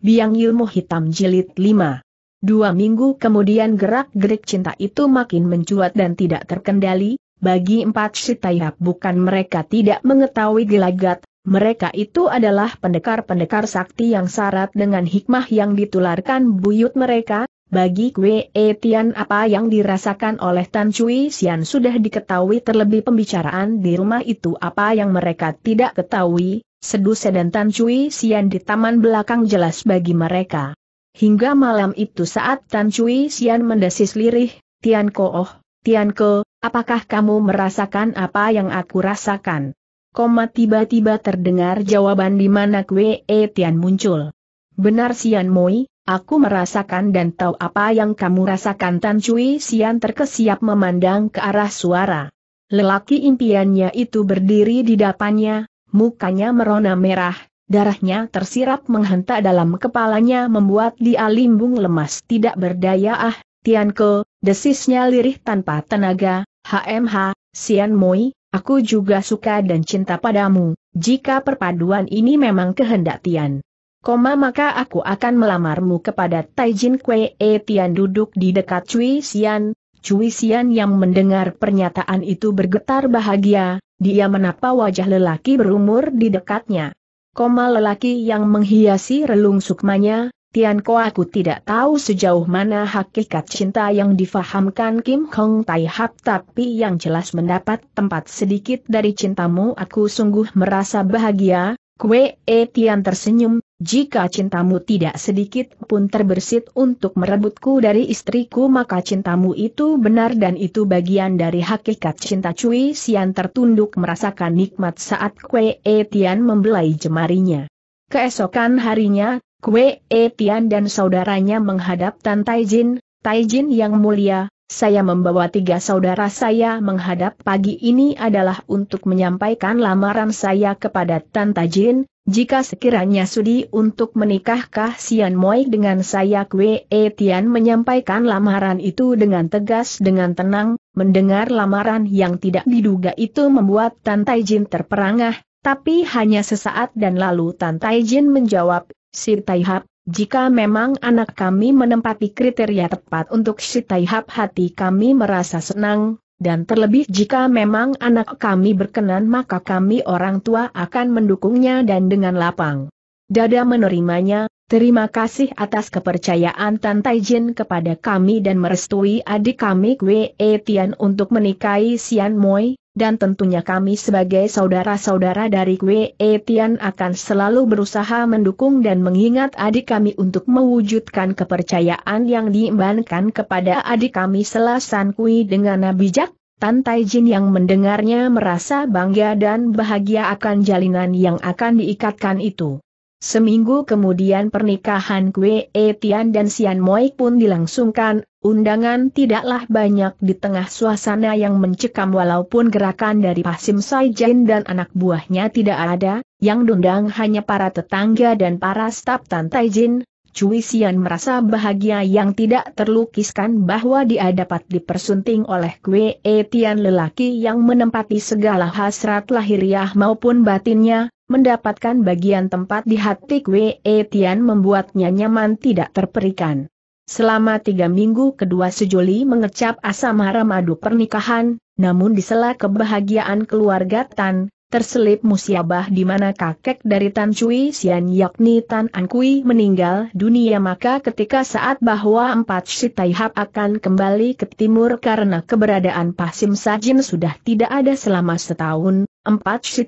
Biang Ilmu Hitam Jilid 5. Dua minggu kemudian gerak-gerik cinta itu makin mencuat dan tidak terkendali, bagi empat sitayap bukan mereka tidak mengetahui gelagat, mereka itu adalah pendekar-pendekar sakti yang syarat dengan hikmah yang ditularkan buyut mereka, bagi Kwe Etian apa yang dirasakan oleh Tan Cui Sian sudah diketahui terlebih pembicaraan di rumah itu apa yang mereka tidak ketahui, Seduse dan Tan Cui Sian di taman belakang jelas bagi mereka. Hingga malam itu saat Tan Cui Sian mendesis lirih, Tian Ko Oh, Tian Ko, apakah kamu merasakan apa yang aku rasakan? Koma tiba-tiba terdengar jawaban di mana Kwe e Tian muncul. Benar Sian Moi, Aku merasakan dan tahu apa yang kamu rasakan Tan Cui Sian terkesiap memandang ke arah suara. Lelaki impiannya itu berdiri di depannya mukanya merona merah, darahnya tersirap menghentak dalam kepalanya membuat dia limbung lemas tidak berdaya ah, Ke, desisnya lirih tanpa tenaga, HMH, Sian Moi, aku juga suka dan cinta padamu, jika perpaduan ini memang kehendak Tian. Koma maka aku akan melamarmu kepada Taijin Kwe e, Tian duduk di dekat Cui Sian, Cui Sian yang mendengar pernyataan itu bergetar bahagia, dia menapa wajah lelaki berumur di dekatnya. Koma lelaki yang menghiasi relung sukmanya, Tianko aku tidak tahu sejauh mana hakikat cinta yang difahamkan Kim Hong Tai Hap tapi yang jelas mendapat tempat sedikit dari cintamu aku sungguh merasa bahagia, Kue Etian tersenyum, jika cintamu tidak sedikit pun terbersit untuk merebutku dari istriku maka cintamu itu benar dan itu bagian dari hakikat cinta Cui Sian tertunduk merasakan nikmat saat Kue Etian membelai jemarinya. Keesokan harinya, Kue Etian dan saudaranya menghadap Tan Taijin, Taijin yang mulia, saya membawa tiga saudara saya menghadap pagi ini adalah untuk menyampaikan lamaran saya kepada Tanta Jin. jika sekiranya sudi untuk menikahkah Sian Moi dengan saya Kwe Etian Tian menyampaikan lamaran itu dengan tegas dengan tenang, mendengar lamaran yang tidak diduga itu membuat Tanta Jin terperangah, tapi hanya sesaat dan lalu Tanta Jin menjawab, Sir Taihap, jika memang anak kami menempati kriteria tepat untuk si Taihap hati kami merasa senang, dan terlebih jika memang anak kami berkenan maka kami orang tua akan mendukungnya dan dengan lapang. Dada menerimanya, terima kasih atas kepercayaan Tan Jin kepada kami dan merestui adik kami Kwe Etian Tian untuk menikahi Sian Moi, dan tentunya kami sebagai saudara-saudara dari Kue Etian akan selalu berusaha mendukung dan mengingat adik kami untuk mewujudkan kepercayaan yang diimbankan kepada adik kami Selasan Kui dengan bijak, Tan Tai Jin yang mendengarnya merasa bangga dan bahagia akan jalinan yang akan diikatkan itu. Seminggu kemudian pernikahan Kue Etian dan Sian Moik pun dilangsungkan, Undangan tidaklah banyak di tengah suasana yang mencekam walaupun gerakan dari Pasim Saijin dan anak buahnya tidak ada, yang diundang hanya para tetangga dan para staf Tan Taijin, Cui Xian merasa bahagia yang tidak terlukiskan bahwa dia dapat dipersunting oleh Kue Etian lelaki yang menempati segala hasrat lahiriah maupun batinnya, mendapatkan bagian tempat di hati Kue Etian membuatnya nyaman tidak terperikan. Selama tiga minggu kedua Sejoli mengecap asam haram adu pernikahan, namun di sela kebahagiaan keluarga Tan, terselip musibah di mana kakek dari Tan Cui Sian yakni Tan An Kui meninggal dunia maka ketika saat bahwa empat si akan kembali ke timur karena keberadaan Pasim Sajin sudah tidak ada selama setahun, empat si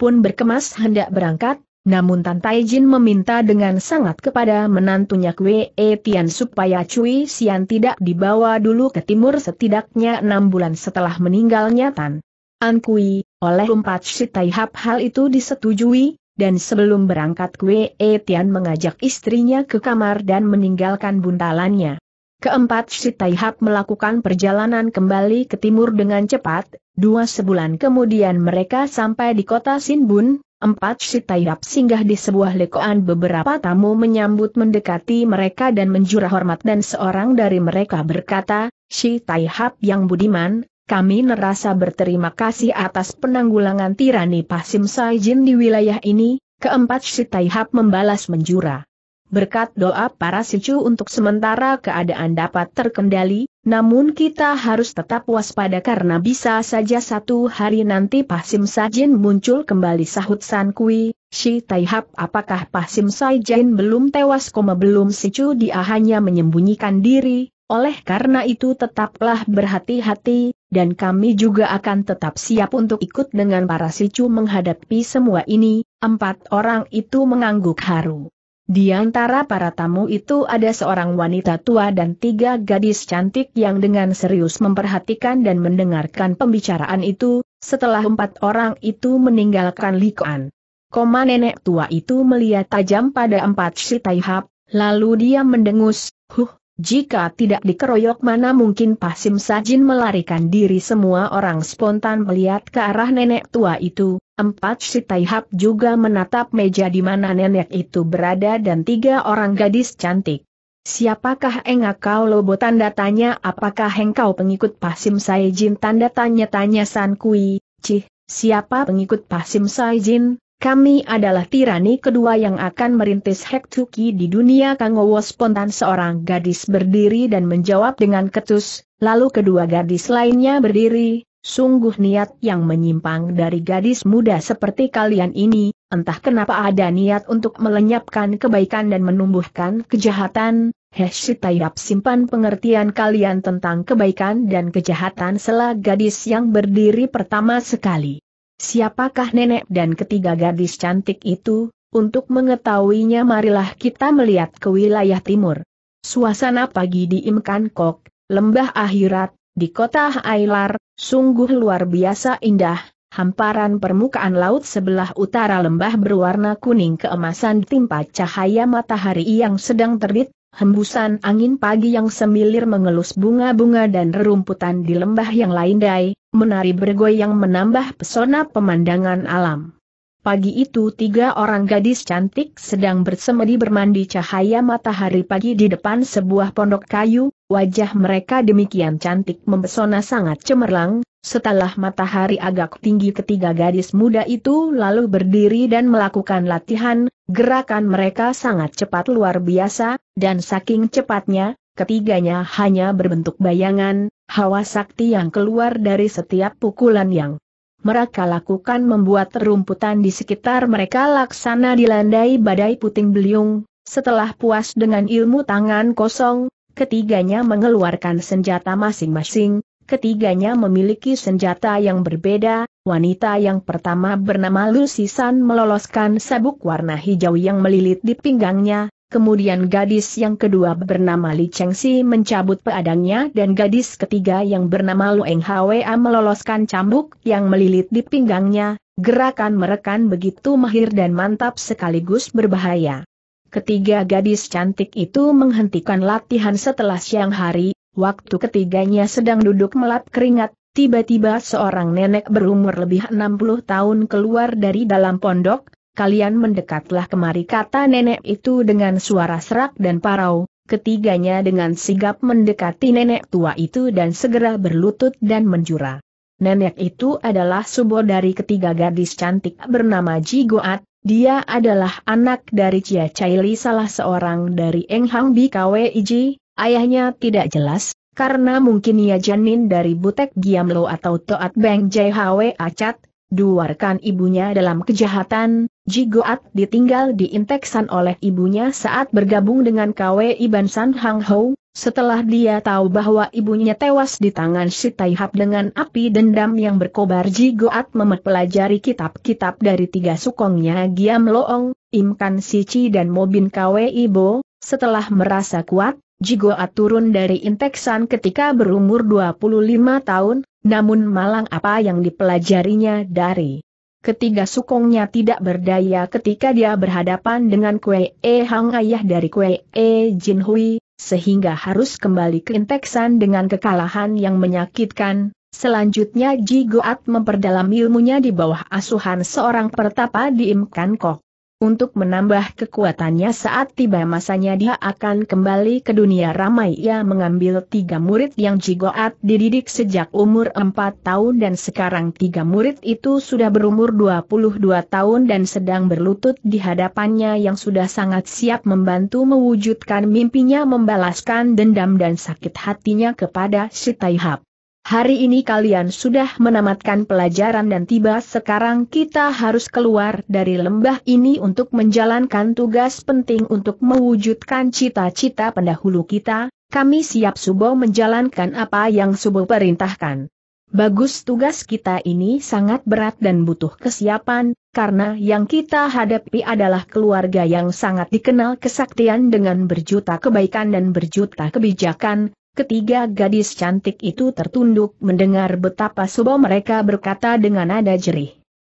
pun berkemas hendak berangkat, namun Tan Jin meminta dengan sangat kepada menantunya Kwe Etian supaya Cui Sian tidak dibawa dulu ke timur setidaknya enam bulan setelah meninggalnya Tan. An Kui, oleh empat si Hap hal itu disetujui, dan sebelum berangkat Kwe Etian mengajak istrinya ke kamar dan meninggalkan buntalannya. Keempat si Hap melakukan perjalanan kembali ke timur dengan cepat, dua sebulan kemudian mereka sampai di kota Sinbun, empat si Taihap singgah di sebuah lekoan beberapa tamu menyambut mendekati mereka dan menjurah hormat dan seorang dari mereka berkata, Si Taihap yang budiman, kami nerasa berterima kasih atas penanggulangan tirani Pasim Saijin di wilayah ini, keempat si Taihap membalas menjura. Berkat doa para sicu untuk sementara keadaan dapat terkendali, namun kita harus tetap waspada karena bisa saja satu hari nanti Pasim Sajin muncul kembali sahut San Kui, Shi Taihap apakah Pasim Sajin belum tewas koma belum si sicu dia hanya menyembunyikan diri, oleh karena itu tetaplah berhati-hati, dan kami juga akan tetap siap untuk ikut dengan para si sicu menghadapi semua ini, empat orang itu mengangguk haru. Di antara para tamu itu ada seorang wanita tua dan tiga gadis cantik yang dengan serius memperhatikan dan mendengarkan pembicaraan itu, setelah empat orang itu meninggalkan Likuan. Koma nenek tua itu melihat tajam pada empat si taihap, lalu dia mendengus, huh, jika tidak dikeroyok mana mungkin Pasim Sajin melarikan diri semua orang spontan melihat ke arah nenek tua itu, empat si Taihap juga menatap meja di mana nenek itu berada dan tiga orang gadis cantik. Siapakah engkau lobo tanda tanya apakah engkau pengikut Pasim Sajin tanda tanya tanya San Kui, Cih, siapa pengikut Pasim Saijin, kami adalah tirani kedua yang akan merintis Hektuki di dunia Kangowo spontan seorang gadis berdiri dan menjawab dengan ketus, lalu kedua gadis lainnya berdiri, sungguh niat yang menyimpang dari gadis muda seperti kalian ini, entah kenapa ada niat untuk melenyapkan kebaikan dan menumbuhkan kejahatan, Heshitayap simpan pengertian kalian tentang kebaikan dan kejahatan selah gadis yang berdiri pertama sekali. Siapakah nenek dan ketiga gadis cantik itu? Untuk mengetahuinya marilah kita melihat ke wilayah timur. Suasana pagi di Imkan Kok, lembah akhirat, di kota Ailar, sungguh luar biasa indah, hamparan permukaan laut sebelah utara lembah berwarna kuning keemasan timpa cahaya matahari yang sedang terbit, hembusan angin pagi yang semilir mengelus bunga-bunga dan rerumputan di lembah yang lain dai, menari bergoyang menambah pesona pemandangan alam. Pagi itu tiga orang gadis cantik sedang bersemedi bermandi cahaya matahari pagi di depan sebuah pondok kayu, wajah mereka demikian cantik mempesona sangat cemerlang, setelah matahari agak tinggi ketiga gadis muda itu lalu berdiri dan melakukan latihan, gerakan mereka sangat cepat luar biasa, dan saking cepatnya, ketiganya hanya berbentuk bayangan, hawa sakti yang keluar dari setiap pukulan yang mereka lakukan membuat rumputan di sekitar mereka laksana dilandai badai puting beliung, setelah puas dengan ilmu tangan kosong, ketiganya mengeluarkan senjata masing-masing, ketiganya memiliki senjata yang berbeda, wanita yang pertama bernama Lusisan meloloskan sabuk warna hijau yang melilit di pinggangnya, Kemudian gadis yang kedua bernama Li Chengsi mencabut pedangnya dan gadis ketiga yang bernama Lu Lueng Hwa meloloskan cambuk yang melilit di pinggangnya, gerakan merekan begitu mahir dan mantap sekaligus berbahaya. Ketiga gadis cantik itu menghentikan latihan setelah siang hari, waktu ketiganya sedang duduk melap keringat, tiba-tiba seorang nenek berumur lebih 60 tahun keluar dari dalam pondok, kalian mendekatlah kemari kata nenek itu dengan suara serak dan parau, ketiganya dengan sigap mendekati nenek tua itu dan segera berlutut dan menjura. Nenek itu adalah subo dari ketiga gadis cantik bernama Jigoat. dia adalah anak dari Chia Chaili salah seorang dari Eng Hang Iji, ayahnya tidak jelas, karena mungkin ia janin dari Butek Giamlo atau Toat Beng JHW Acat, Duarkan ibunya dalam kejahatan, Jigoat ditinggal di Inteksan oleh ibunya saat bergabung dengan Iban San Hang Ho, setelah dia tahu bahwa ibunya tewas di tangan si Taihap dengan api dendam yang berkobar Jigoat mempelajari kitab-kitab dari tiga sukongnya Giam Loong, Imkan Sici dan Mobin KWI Ibo, setelah merasa kuat, Jigoa turun dari Inteksan ketika berumur 25 tahun, namun malang apa yang dipelajarinya dari ketiga sukongnya tidak berdaya ketika dia berhadapan dengan Kue E Hang ayah dari Kue E Jin Hui, sehingga harus kembali ke Inteksan dengan kekalahan yang menyakitkan. Selanjutnya Ji memperdalam ilmunya di bawah asuhan seorang pertapa di Imkan untuk menambah kekuatannya saat tiba masanya dia akan kembali ke dunia ramai ia mengambil tiga murid yang Jigoat dididik sejak umur 4 tahun dan sekarang tiga murid itu sudah berumur 22 tahun dan sedang berlutut di hadapannya yang sudah sangat siap membantu mewujudkan mimpinya membalaskan dendam dan sakit hatinya kepada si Taihab. Hari ini kalian sudah menamatkan pelajaran dan tiba sekarang kita harus keluar dari lembah ini untuk menjalankan tugas penting untuk mewujudkan cita-cita pendahulu kita, kami siap Subo menjalankan apa yang Subo perintahkan. Bagus tugas kita ini sangat berat dan butuh kesiapan, karena yang kita hadapi adalah keluarga yang sangat dikenal kesaktian dengan berjuta kebaikan dan berjuta kebijakan, Ketiga gadis cantik itu tertunduk mendengar betapa subo mereka berkata dengan nada jerih.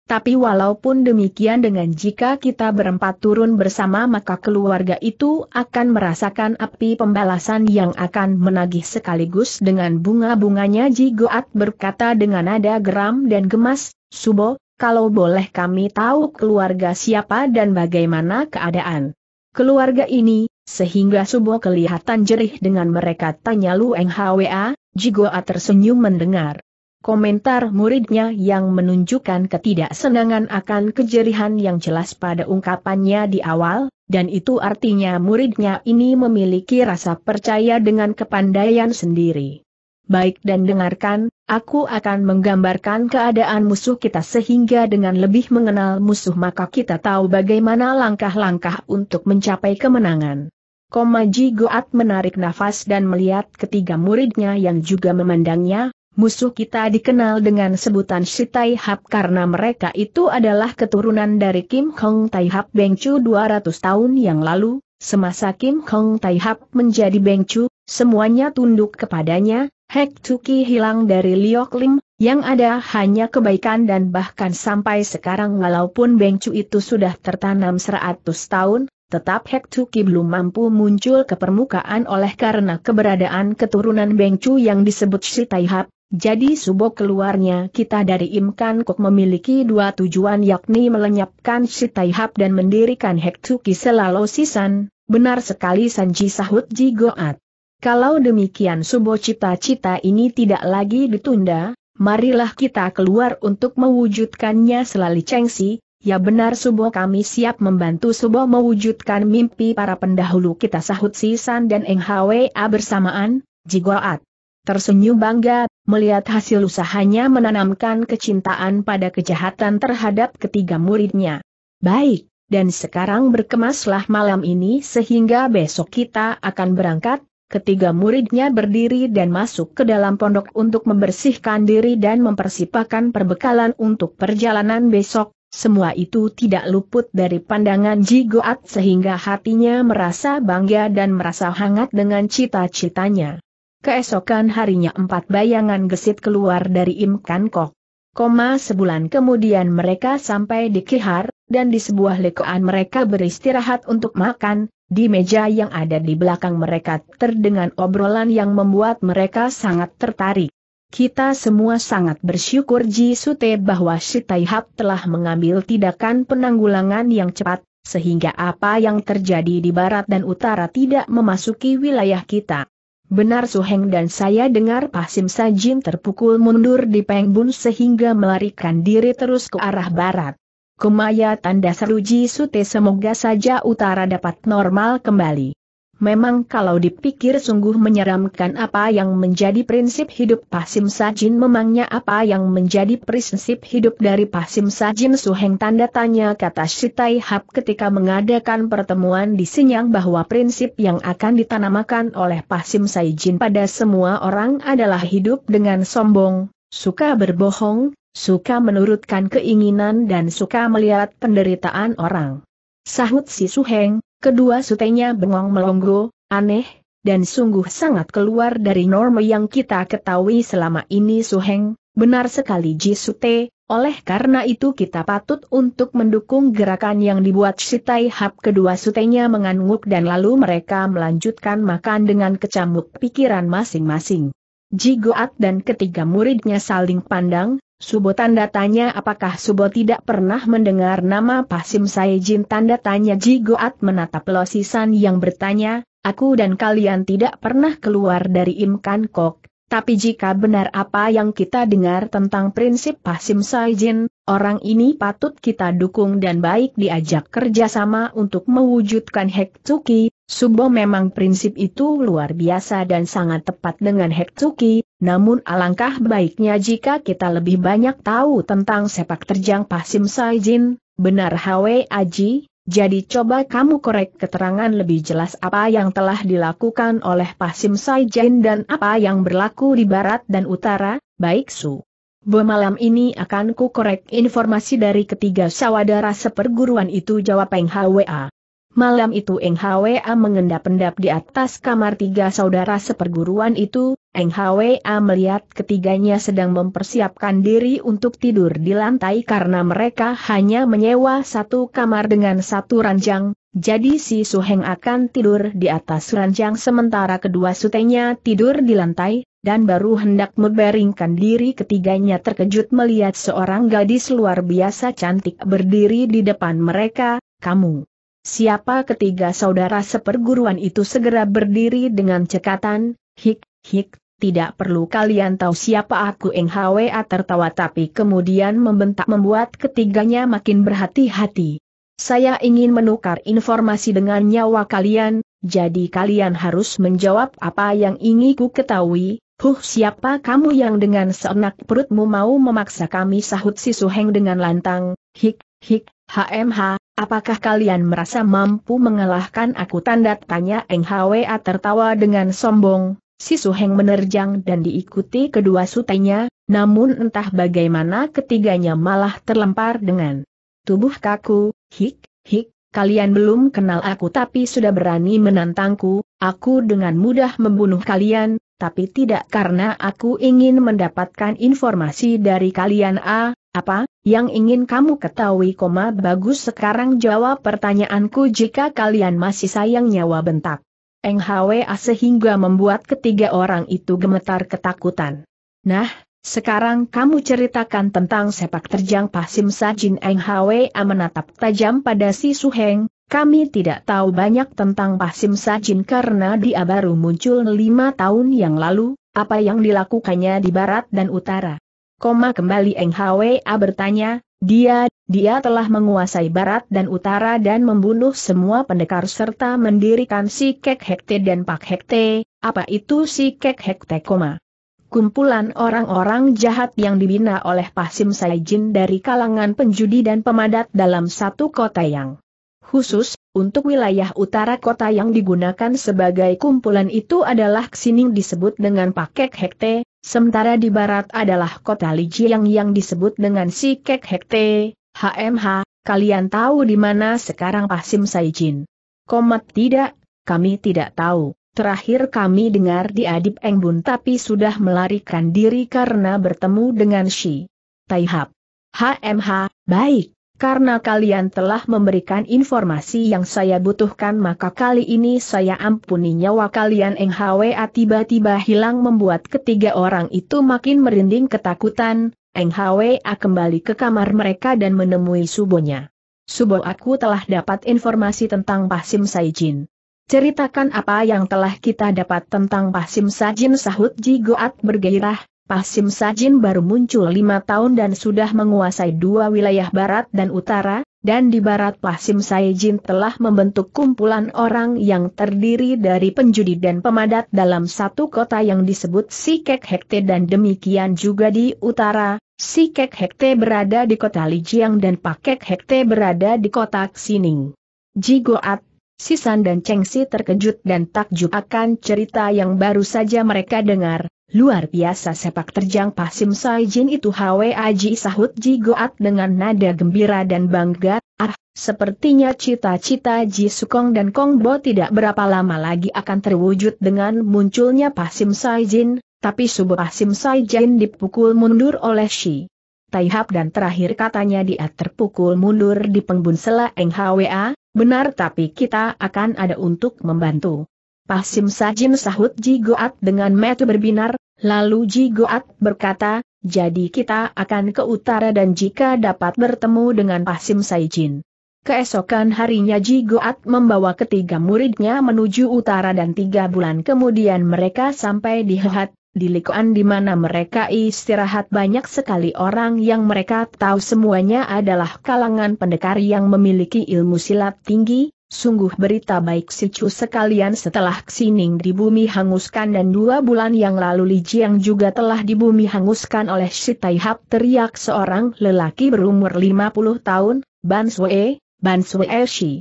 Tapi walaupun demikian dengan jika kita berempat turun bersama maka keluarga itu akan merasakan api pembalasan yang akan menagih sekaligus dengan bunga-bunganya Jigoat berkata dengan nada geram dan gemas, Subo, kalau boleh kami tahu keluarga siapa dan bagaimana keadaan keluarga ini, sehingga Subo kelihatan jerih dengan mereka tanya Lu Eng Hwa, Jigoa tersenyum mendengar. Komentar muridnya yang menunjukkan ketidaksenangan akan kejerihan yang jelas pada ungkapannya di awal, dan itu artinya muridnya ini memiliki rasa percaya dengan kepandaian sendiri baik dan dengarkan, aku akan menggambarkan keadaan musuh kita sehingga dengan lebih mengenal musuh maka kita tahu bagaimana langkah-langkah untuk mencapai kemenangan. Komaji Goat menarik nafas dan melihat ketiga muridnya yang juga memandangnya, musuh kita dikenal dengan sebutan Sitai Hap karena mereka itu adalah keturunan dari Kim Hong Tai Hap Chu 200 tahun yang lalu, semasa Kim Hong Tai Hap menjadi Chu, Semuanya tunduk kepadanya, Hek Tuki hilang dari Liok Lim, yang ada hanya kebaikan dan bahkan sampai sekarang walaupun Beng itu sudah tertanam seratus tahun, tetap Hek Tuki belum mampu muncul ke permukaan oleh karena keberadaan keturunan Beng yang disebut si Taihap, jadi subuh keluarnya kita dari Imkan Kok memiliki dua tujuan yakni melenyapkan si Taihap dan mendirikan Hek Tuki selalu sisan, benar sekali Sanji sahut Jigoat. Kalau demikian subo cita-cita ini tidak lagi ditunda, marilah kita keluar untuk mewujudkannya selali cengsi, ya benar subo kami siap membantu subo mewujudkan mimpi para pendahulu kita sahut Sisan dan Eng Hwa bersamaan, Jigoat. Tersenyum bangga, melihat hasil usahanya menanamkan kecintaan pada kejahatan terhadap ketiga muridnya. Baik, dan sekarang berkemaslah malam ini sehingga besok kita akan berangkat, ketiga muridnya berdiri dan masuk ke dalam pondok untuk membersihkan diri dan mempersiapkan perbekalan untuk perjalanan besok, semua itu tidak luput dari pandangan Ji Goat sehingga hatinya merasa bangga dan merasa hangat dengan cita-citanya. Keesokan harinya empat bayangan gesit keluar dari Im kan Kok. Koma sebulan kemudian mereka sampai di Kihar, dan di sebuah lekoan mereka beristirahat untuk makan, di meja yang ada di belakang mereka terdengar obrolan yang membuat mereka sangat tertarik. Kita semua sangat bersyukur Ji Sute bahwa si telah mengambil tindakan penanggulangan yang cepat, sehingga apa yang terjadi di barat dan utara tidak memasuki wilayah kita. Benar Suheng dan saya dengar Pasim Sajin terpukul mundur di Pengbun sehingga melarikan diri terus ke arah barat. Kumaya tanda seru Jisute semoga saja utara dapat normal kembali. Memang kalau dipikir sungguh menyeramkan apa yang menjadi prinsip hidup Pasim Sajin memangnya apa yang menjadi prinsip hidup dari Pasim Sajin Suheng tanda tanya kata Shitai Hap ketika mengadakan pertemuan di Sinyang bahwa prinsip yang akan ditanamkan oleh Pasim Sajin pada semua orang adalah hidup dengan sombong, suka berbohong, suka menurutkan keinginan dan suka melihat penderitaan orang. Sahut si Suheng, kedua sutenya bengong melonggo, aneh, dan sungguh sangat keluar dari norma yang kita ketahui selama ini Suheng, benar sekali Ji Sute, oleh karena itu kita patut untuk mendukung gerakan yang dibuat Sitai Hap kedua sutenya mengangguk dan lalu mereka melanjutkan makan dengan kecamuk pikiran masing-masing. ji goat dan ketiga muridnya saling pandang, Subo tanda tanya apakah Subo tidak pernah mendengar nama Pasim Saijin tanda tanya Jigoat menatap losisan yang bertanya, aku dan kalian tidak pernah keluar dari Imkan Kok, tapi jika benar apa yang kita dengar tentang prinsip Pasim Saijin, orang ini patut kita dukung dan baik diajak kerjasama untuk mewujudkan Hektuki, Subo memang prinsip itu luar biasa dan sangat tepat dengan Hektuki, namun alangkah baiknya jika kita lebih banyak tahu tentang sepak terjang Pasim Saijin, benar Hwe Aji, jadi coba kamu korek keterangan lebih jelas apa yang telah dilakukan oleh Pasim Saijin dan apa yang berlaku di barat dan utara, baik Su. malam ini akan ku korek informasi dari ketiga sawadara seperguruan itu jawab Peng Hwa. Malam itu Eng Hwa mengendap-endap di atas kamar tiga saudara seperguruan itu, Eng Hwa melihat ketiganya sedang mempersiapkan diri untuk tidur di lantai karena mereka hanya menyewa satu kamar dengan satu ranjang, jadi si Suheng akan tidur di atas ranjang sementara kedua sutenya tidur di lantai, dan baru hendak membaringkan diri ketiganya terkejut melihat seorang gadis luar biasa cantik berdiri di depan mereka, kamu. Siapa ketiga saudara seperguruan itu segera berdiri dengan cekatan, hik, hik, tidak perlu kalian tahu siapa aku Hwa tertawa tapi kemudian membentak membuat ketiganya makin berhati-hati. Saya ingin menukar informasi dengan nyawa kalian, jadi kalian harus menjawab apa yang ingin ku ketahui. Huh siapa kamu yang dengan seenak perutmu mau memaksa kami sahut si Suheng dengan lantang, hik, hik, HMH, Apakah kalian merasa mampu mengalahkan aku? Tanda tanya Eng Hwa tertawa dengan sombong, si Suheng menerjang dan diikuti kedua sutenya, namun entah bagaimana ketiganya malah terlempar dengan tubuh kaku, hik, hik, kalian belum kenal aku tapi sudah berani menantangku, aku dengan mudah membunuh kalian, tapi tidak karena aku ingin mendapatkan informasi dari kalian A, apa, yang ingin kamu ketahui koma bagus sekarang jawab pertanyaanku jika kalian masih sayang nyawa bentak. Eng HWA sehingga membuat ketiga orang itu gemetar ketakutan. Nah, sekarang kamu ceritakan tentang sepak terjang Pasim Sajin HWA menatap tajam pada si Suheng, kami tidak tahu banyak tentang Pasim Sajin karena dia baru muncul lima tahun yang lalu, apa yang dilakukannya di barat dan utara. Koma kembali Hwa bertanya, dia, dia telah menguasai barat dan utara dan membunuh semua pendekar serta mendirikan si Kek Hekte dan Pak Hekte, apa itu si Kek Hekte koma? Kumpulan orang-orang jahat yang dibina oleh Pasim Sajin dari kalangan penjudi dan pemadat dalam satu kota yang Khusus, untuk wilayah utara kota yang digunakan sebagai kumpulan itu adalah Xining disebut dengan Pakek Hekte, sementara di barat adalah kota Lijiang yang disebut dengan Sikek Hekte, HMH, kalian tahu di mana sekarang Pasim Saijin? Komat tidak, kami tidak tahu. Terakhir kami dengar di Adip Engbun tapi sudah melarikan diri karena bertemu dengan Shi Taihap. HMH, baik. Karena kalian telah memberikan informasi yang saya butuhkan maka kali ini saya ampuni nyawa kalian NHWA tiba-tiba hilang membuat ketiga orang itu makin merinding ketakutan, NHWA kembali ke kamar mereka dan menemui subonya. Subo aku telah dapat informasi tentang Pasim Saijin. Ceritakan apa yang telah kita dapat tentang Pasim Sajin sahut Jigoat bergairah, Pasim Sajin baru muncul lima tahun dan sudah menguasai dua wilayah barat dan utara, dan di barat Pasim Sajin telah membentuk kumpulan orang yang terdiri dari penjudi dan pemadat dalam satu kota yang disebut Sikek Hekte dan demikian juga di utara, Sikek Hekte berada di kota Lijiang dan Pakek Hekte berada di kota Xining. Jigoat Sisan dan Cengsi terkejut dan takjub akan cerita yang baru saja mereka dengar, Luar biasa sepak terjang Pasim Saijin itu Aji sahut Ji Goat dengan nada gembira dan bangga, ah, sepertinya cita-cita Ji Sukong dan Kong Bo tidak berapa lama lagi akan terwujud dengan munculnya Pasim Saijin, tapi subuh Pasim Saijin dipukul mundur oleh Shi. Taihap dan terakhir katanya dia terpukul mundur di pengbun sela Hwa. benar tapi kita akan ada untuk membantu. Pasim Sajin sahut Ji Goat dengan metu berbinar, Lalu Ji Goat berkata, jadi kita akan ke utara dan jika dapat bertemu dengan Pasim Saijin. Keesokan harinya Ji Goat membawa ketiga muridnya menuju utara dan tiga bulan kemudian mereka sampai di Hehat, di Likuan di mana mereka istirahat banyak sekali orang yang mereka tahu semuanya adalah kalangan pendekar yang memiliki ilmu silat tinggi, Sungguh berita baik si Chu sekalian setelah Xining di bumi hanguskan dan dua bulan yang lalu Li Jiang juga telah di bumi hanguskan oleh si Hap teriak seorang lelaki berumur 50 tahun, Ban Sue, Ban Sue Shi.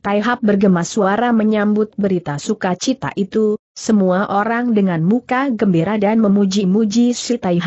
Taihap bergema suara menyambut berita sukacita itu, semua orang dengan muka gembira dan memuji-muji si Ji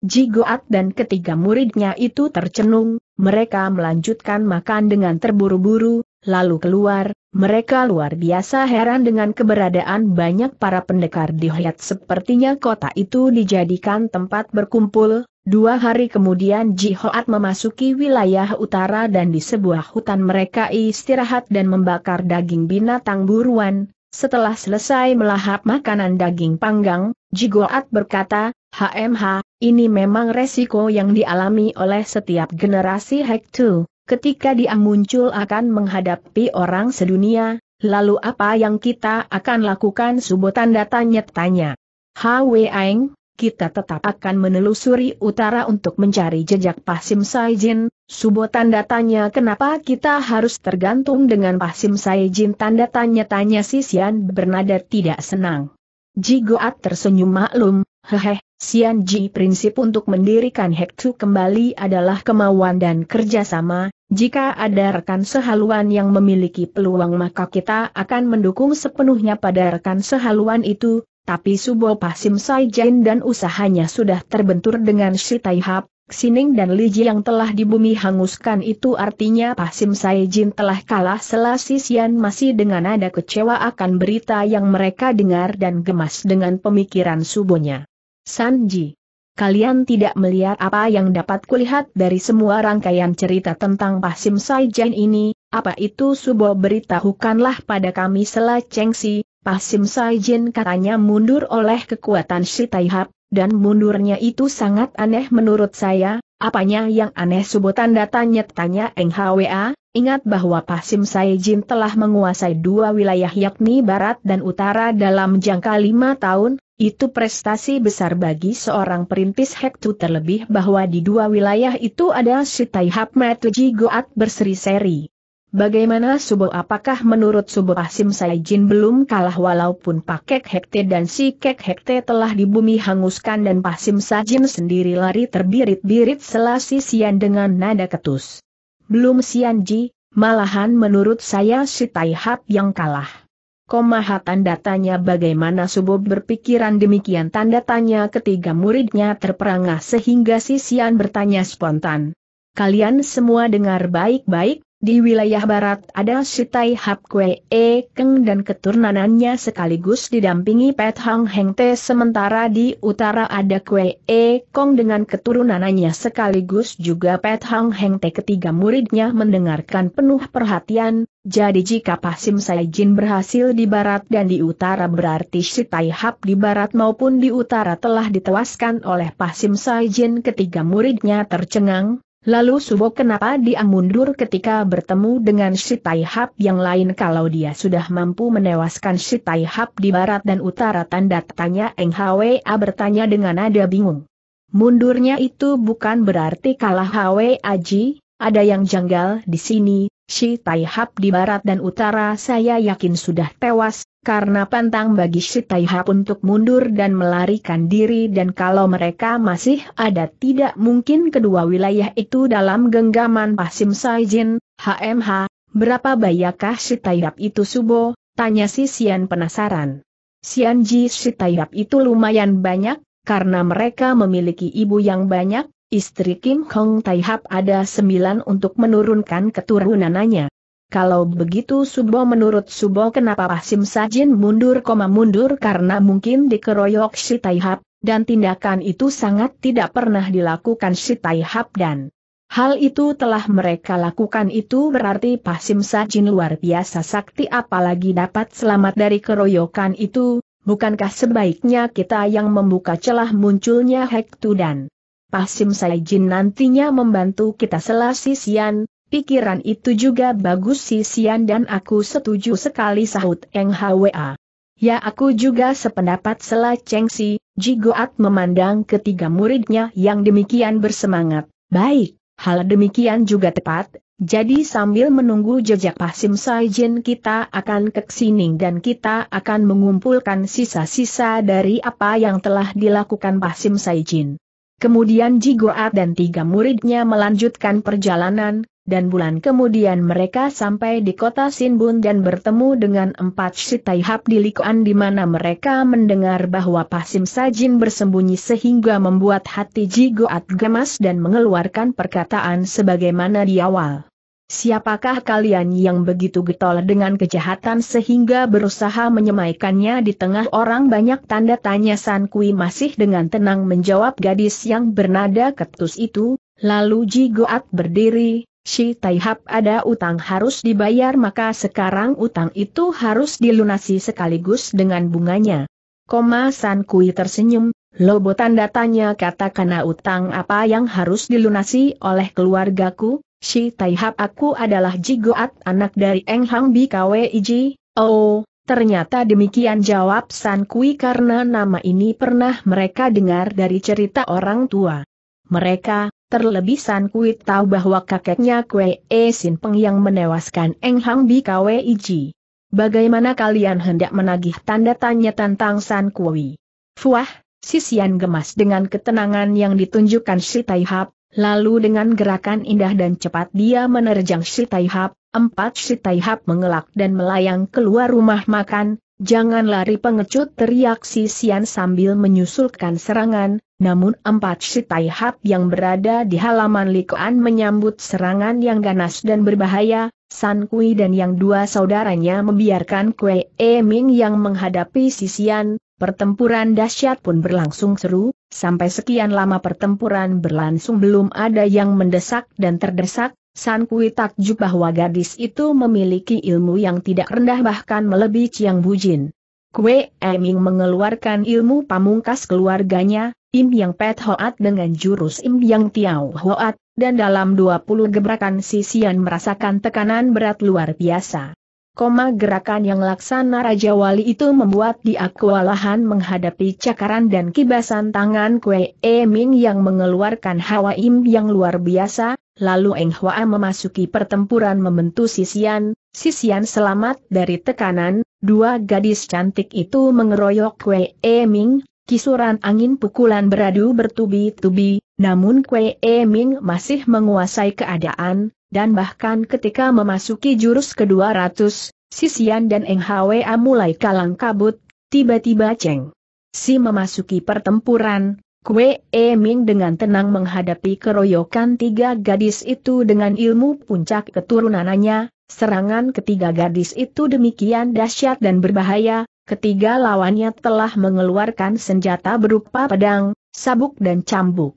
Jigoat dan ketiga muridnya itu tercenung, mereka melanjutkan makan dengan terburu-buru, lalu keluar, mereka luar biasa heran dengan keberadaan banyak para pendekar di sepertinya kota itu dijadikan tempat berkumpul, dua hari kemudian Ji Hoat memasuki wilayah utara dan di sebuah hutan mereka istirahat dan membakar daging binatang buruan, setelah selesai melahap makanan daging panggang, Ji Hoat berkata, HMH, ini memang resiko yang dialami oleh setiap generasi Hektu ketika dia muncul akan menghadapi orang sedunia, lalu apa yang kita akan lakukan subuh tanda tanya-tanya. Hwe Aeng, kita tetap akan menelusuri utara untuk mencari jejak Pasim Saijin, subuh tanda tanya kenapa kita harus tergantung dengan Pasim Saijin tanda tanya-tanya Sian bernada tidak senang. Jigoat tersenyum maklum, hehe. Sian Ji prinsip untuk mendirikan Hektu kembali adalah kemauan dan kerjasama, jika ada rekan sehaluan yang memiliki peluang maka kita akan mendukung sepenuhnya pada rekan sehaluan itu, tapi Subo Pasim Saijen dan usahanya sudah terbentur dengan Shitaihap, Xining dan Li Liji yang telah di bumi hanguskan itu artinya Pasim Saijin telah kalah selasisian masih dengan ada kecewa akan berita yang mereka dengar dan gemas dengan pemikiran subonya. Sanji kalian tidak melihat apa yang dapat kulihat dari semua rangkaian cerita tentang Pasim Saijan ini, apa itu Subo beritahukanlah pada kami Sela Chengsi, Pasim Saijan katanya mundur oleh kekuatan si Taihap, dan mundurnya itu sangat aneh menurut saya, apanya yang aneh Subo tanda tanya tanya NHWA, ingat bahwa Pasim Saijin telah menguasai dua wilayah yakni barat dan utara dalam jangka lima tahun, itu prestasi besar bagi seorang perintis Hektu terlebih bahwa di dua wilayah itu ada Sitai Hapmat Uji Goat berseri-seri. Bagaimana Subo apakah menurut Subo Asim Saijin belum kalah walaupun Pakek Hekte dan si Kek Hekte telah di bumi hanguskan dan Pasim Sajin sendiri lari terbirit-birit selasi sian dengan nada ketus. Belum sian malahan menurut saya Sitai Hap yang kalah. Komaha tanda tanya bagaimana Subob berpikiran demikian tanda tanya ketiga muridnya terperangah sehingga Sisian bertanya spontan. Kalian semua dengar baik-baik, di wilayah barat ada Sitai Hap Kwe E Keng dan keturunanannya sekaligus didampingi Pet Hang Heng Te sementara di utara ada Kwe E Kong dengan keturunanannya sekaligus juga Pet Hang Heng Te ketiga muridnya mendengarkan penuh perhatian, jadi jika Pasim Saijin berhasil di barat dan di utara berarti si Taihap di barat maupun di utara telah ditewaskan oleh Pasim Saijin ketiga muridnya tercengang, Lalu Subo kenapa dia mundur ketika bertemu dengan si Taihap yang lain kalau dia sudah mampu menewaskan si Taihap di barat dan utara tanda tanya Eng HWA bertanya dengan nada bingung. Mundurnya itu bukan berarti kalah HWA Ji, ada yang janggal di sini, Shi Hap di barat dan utara saya yakin sudah tewas, karena pantang bagi Shi Hap untuk mundur dan melarikan diri dan kalau mereka masih ada tidak mungkin kedua wilayah itu dalam genggaman Pasim Saijin, HMH, berapa bayakah Shi Hap itu subo, tanya si Sian penasaran. Sian Ji Shi Hap itu lumayan banyak, karena mereka memiliki ibu yang banyak, Istri Kim Hong Tai Hap ada sembilan untuk menurunkan keturunanannya. Kalau begitu Subo menurut Subo kenapa Sim Sajin mundur koma mundur karena mungkin dikeroyok si Tai Hap, dan tindakan itu sangat tidak pernah dilakukan si Tai Hap dan Hal itu telah mereka lakukan itu berarti Pasim Sajin luar biasa sakti apalagi dapat selamat dari keroyokan itu, bukankah sebaiknya kita yang membuka celah munculnya Hektu dan Pasim Saijin nantinya membantu kita selasi sian, pikiran itu juga bagus si sian dan aku setuju sekali sahut Eng Hwa. Ya aku juga sependapat Sela si. Jigoat memandang ketiga muridnya yang demikian bersemangat. Baik, hal demikian juga tepat, jadi sambil menunggu jejak Pasim Saijin kita akan ke sini dan kita akan mengumpulkan sisa-sisa dari apa yang telah dilakukan Pasim Saijin. Kemudian Jigoat dan tiga muridnya melanjutkan perjalanan, dan bulan kemudian mereka sampai di kota Sinbun dan bertemu dengan empat Shitaihab di Likuan di mana mereka mendengar bahwa Pasim Sajin bersembunyi sehingga membuat hati Jigoat gemas dan mengeluarkan perkataan sebagaimana di awal. Siapakah kalian yang begitu getol dengan kejahatan sehingga berusaha menyemaikannya di tengah orang banyak tanda tanya San Kui masih dengan tenang menjawab gadis yang bernada ketus itu, lalu Ji Goat berdiri, Si Taihap ada utang harus dibayar maka sekarang utang itu harus dilunasi sekaligus dengan bunganya. Koma San Kui tersenyum, lobo tanda tanya katakanlah utang apa yang harus dilunasi oleh keluargaku, Si Taihap aku adalah Jigoat anak dari Eng Hang Iji. oh, ternyata demikian jawab San Kui karena nama ini pernah mereka dengar dari cerita orang tua. Mereka, terlebih San Kui tahu bahwa kakeknya Kwe E Sin Peng yang menewaskan Eng Hang Iji. Bagaimana kalian hendak menagih tanda tanya tentang San Kui? Fuah, Sisian gemas dengan ketenangan yang ditunjukkan si Taihap, Lalu dengan gerakan indah dan cepat dia menerjang si Taihap, empat si Taihap mengelak dan melayang keluar rumah makan, jangan lari pengecut teriak si Sian sambil menyusulkan serangan, namun empat si Taihap yang berada di halaman Likuan menyambut serangan yang ganas dan berbahaya, San Kui dan yang dua saudaranya membiarkan Kue E Ming yang menghadapi sisian, pertempuran dahsyat pun berlangsung seru, sampai sekian lama pertempuran berlangsung belum ada yang mendesak dan terdesak, San Kui takjub bahwa gadis itu memiliki ilmu yang tidak rendah bahkan melebihi Chiang Bujin. Kue e Ming mengeluarkan ilmu pamungkas keluarganya, Im Yang Pet Hoat dengan jurus Im Yang Tiao Hoat, dan dalam 20 gebrakan sisian merasakan tekanan berat luar biasa. Koma gerakan yang laksana Raja Wali itu membuat dia kewalahan menghadapi cakaran dan kibasan tangan Kue E Ming yang mengeluarkan hawa im yang luar biasa, lalu Eng Hua memasuki pertempuran membentu Sisian, Sisian selamat dari tekanan, dua gadis cantik itu mengeroyok Kue E Ming, kisuran angin pukulan beradu bertubi-tubi, namun Kwee E Ming masih menguasai keadaan, dan bahkan ketika memasuki jurus ke-200, Sisian dan Eng Hwa mulai kalang kabut, tiba-tiba Cheng. Si memasuki pertempuran, Kwee E Ming dengan tenang menghadapi keroyokan tiga gadis itu dengan ilmu puncak keturunannya, serangan ketiga gadis itu demikian dahsyat dan berbahaya, ketiga lawannya telah mengeluarkan senjata berupa pedang, sabuk dan cambuk.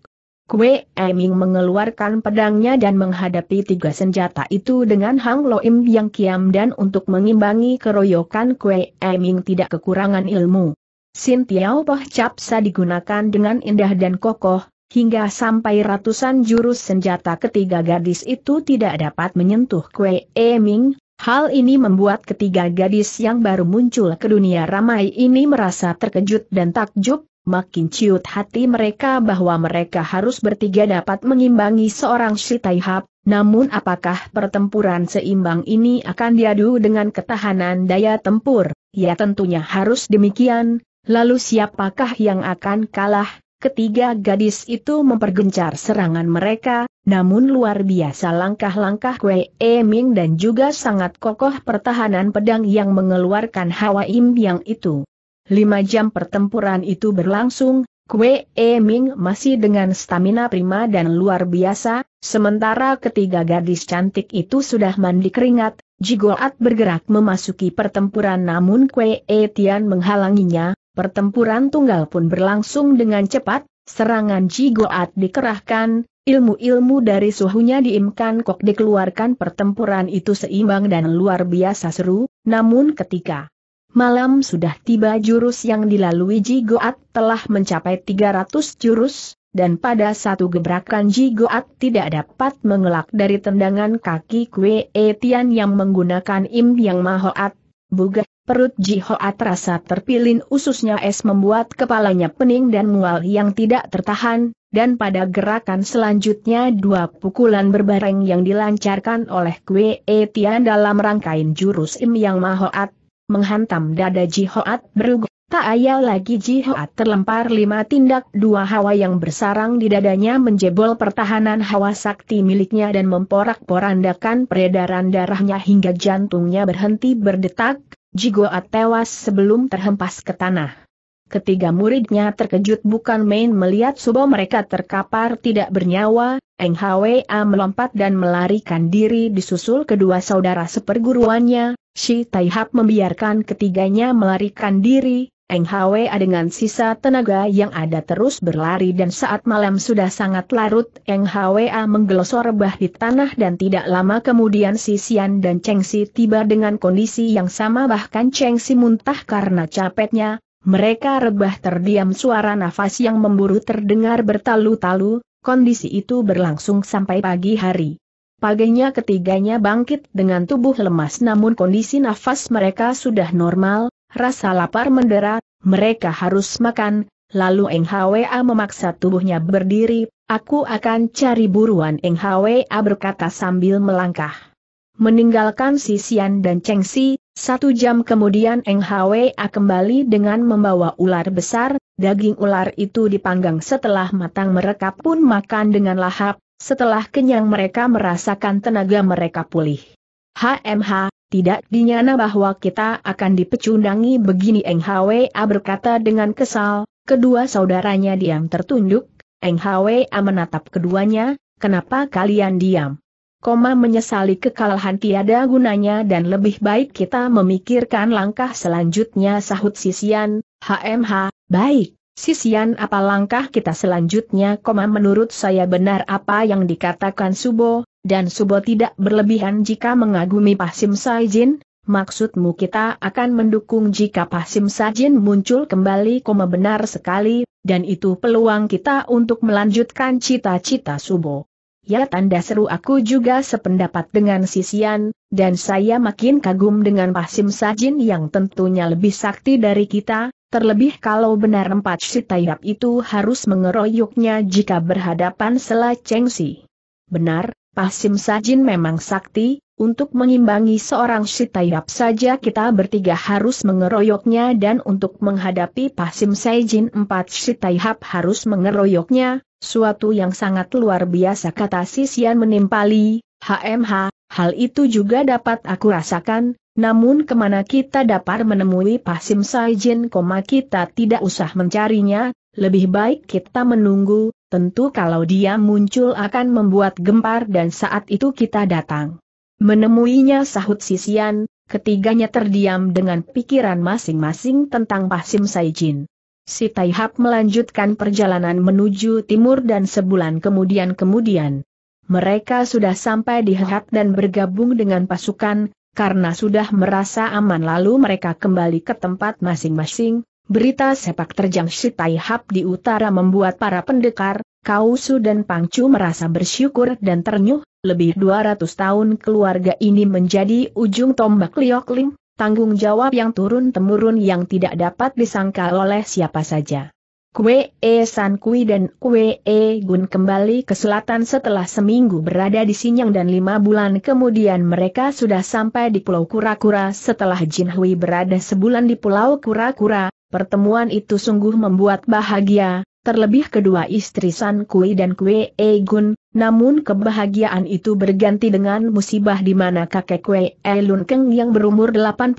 Kue Eming mengeluarkan pedangnya dan menghadapi tiga senjata itu dengan Hang Loim yang kiam dan untuk mengimbangi keroyokan Kue Eming tidak kekurangan ilmu. Sin Tiao Poh Capsa digunakan dengan indah dan kokoh, hingga sampai ratusan jurus senjata ketiga gadis itu tidak dapat menyentuh Kue Eming, Hal ini membuat ketiga gadis yang baru muncul ke dunia ramai ini merasa terkejut dan takjub, Makin ciut hati mereka bahwa mereka harus bertiga dapat mengimbangi seorang Taihap, namun apakah pertempuran seimbang ini akan diadu dengan ketahanan daya tempur? Ya tentunya harus demikian, lalu siapakah yang akan kalah? Ketiga gadis itu mempergencar serangan mereka, namun luar biasa langkah-langkah Wei Eming dan juga sangat kokoh pertahanan pedang yang mengeluarkan Hawa Im yang itu. Lima jam pertempuran itu berlangsung, Kue E Ming masih dengan stamina prima dan luar biasa, sementara ketiga gadis cantik itu sudah mandi keringat, Jigoat bergerak memasuki pertempuran namun Kue E Tian menghalanginya, pertempuran tunggal pun berlangsung dengan cepat, serangan Jigoat dikerahkan, ilmu-ilmu dari suhunya diimkan kok dikeluarkan pertempuran itu seimbang dan luar biasa seru, namun ketika Malam sudah tiba jurus yang dilalui Ji Goat telah mencapai 300 jurus, dan pada satu gebrakan Ji Goat tidak dapat mengelak dari tendangan kaki Kue Etian yang menggunakan Im Yang Mahoat. Buga, perut Ji Hoat terpilin ususnya es membuat kepalanya pening dan mual yang tidak tertahan, dan pada gerakan selanjutnya dua pukulan berbareng yang dilancarkan oleh Kue Etian dalam rangkaian jurus Im Yang Mahoat menghantam dada Ji Hoat Tak ayal lagi Ji Hoat terlempar lima tindak dua hawa yang bersarang di dadanya menjebol pertahanan hawa sakti miliknya dan memporak-porandakan peredaran darahnya hingga jantungnya berhenti berdetak, Ji tewas sebelum terhempas ke tanah. Ketiga muridnya terkejut bukan main melihat subuh mereka terkapar tidak bernyawa, Eng Hwa melompat dan melarikan diri disusul kedua saudara seperguruannya, Shi Taihap membiarkan ketiganya melarikan diri, Eng Hwa dengan sisa tenaga yang ada terus berlari dan saat malam sudah sangat larut, Eng Hwa menggelosor rebah di tanah dan tidak lama kemudian si Sian dan Cheng Si tiba dengan kondisi yang sama bahkan Cheng Si muntah karena capeknya, mereka rebah terdiam suara nafas yang memburu terdengar bertalu-talu, Kondisi itu berlangsung sampai pagi hari. Paginya ketiganya bangkit dengan tubuh lemas namun kondisi nafas mereka sudah normal, rasa lapar mendera, mereka harus makan, lalu Eng Hwa memaksa tubuhnya berdiri, aku akan cari buruan Eng Hwa berkata sambil melangkah. Meninggalkan Sian dan Cheng Si, satu jam kemudian Eng Hwa kembali dengan membawa ular besar, Daging ular itu dipanggang setelah matang mereka pun makan dengan lahap, setelah kenyang mereka merasakan tenaga mereka pulih. HMH, tidak dinyana bahwa kita akan dipecundangi begini Eng Hwa berkata dengan kesal, kedua saudaranya diam tertunduk, Eng Hwa menatap keduanya, kenapa kalian diam? Koma menyesali kekalahan tiada gunanya dan lebih baik kita memikirkan langkah selanjutnya sahut Sisian, HMH, baik. Sisian apa langkah kita selanjutnya koma menurut saya benar apa yang dikatakan Subo, dan Subo tidak berlebihan jika mengagumi Pasim Saijin, maksudmu kita akan mendukung jika Pasim Saijin muncul kembali koma benar sekali, dan itu peluang kita untuk melanjutkan cita-cita Subo. Ya tanda seru aku juga sependapat dengan Sisian, dan saya makin kagum dengan Pasim Sajin yang tentunya lebih sakti dari kita, terlebih kalau benar empat si itu harus mengeroyoknya jika berhadapan sela cengsi. Benar, Pasim Sajin memang sakti, untuk mengimbangi seorang si saja kita bertiga harus mengeroyoknya dan untuk menghadapi Pasim Sajin empat si harus mengeroyoknya, Suatu yang sangat luar biasa kata Sisian menimpali, HMH, hal itu juga dapat aku rasakan, namun kemana kita dapat menemui Pasim Saijin, koma kita tidak usah mencarinya, lebih baik kita menunggu, tentu kalau dia muncul akan membuat gempar dan saat itu kita datang. Menemuinya sahut Sisian, ketiganya terdiam dengan pikiran masing-masing tentang Pasim Saijin si Taihap melanjutkan perjalanan menuju timur dan sebulan kemudian-kemudian. Mereka sudah sampai di Hehat dan bergabung dengan pasukan, karena sudah merasa aman lalu mereka kembali ke tempat masing-masing. Berita sepak terjang si Taihap di utara membuat para pendekar, Kausu dan Pangcu merasa bersyukur dan ternyuh, lebih 200 tahun keluarga ini menjadi ujung tombak Liokling, tanggung jawab yang turun-temurun yang tidak dapat disangkal oleh siapa saja. Kue E San Kui dan Kue E Gun kembali ke selatan setelah seminggu berada di Sinyang dan lima bulan kemudian mereka sudah sampai di Pulau Kura-Kura setelah Jin Hui berada sebulan di Pulau Kura-Kura, pertemuan itu sungguh membuat bahagia, terlebih kedua istri San Kui dan Kue Egun, namun kebahagiaan itu berganti dengan musibah di mana kakek Kue e Lun Keng yang berumur 85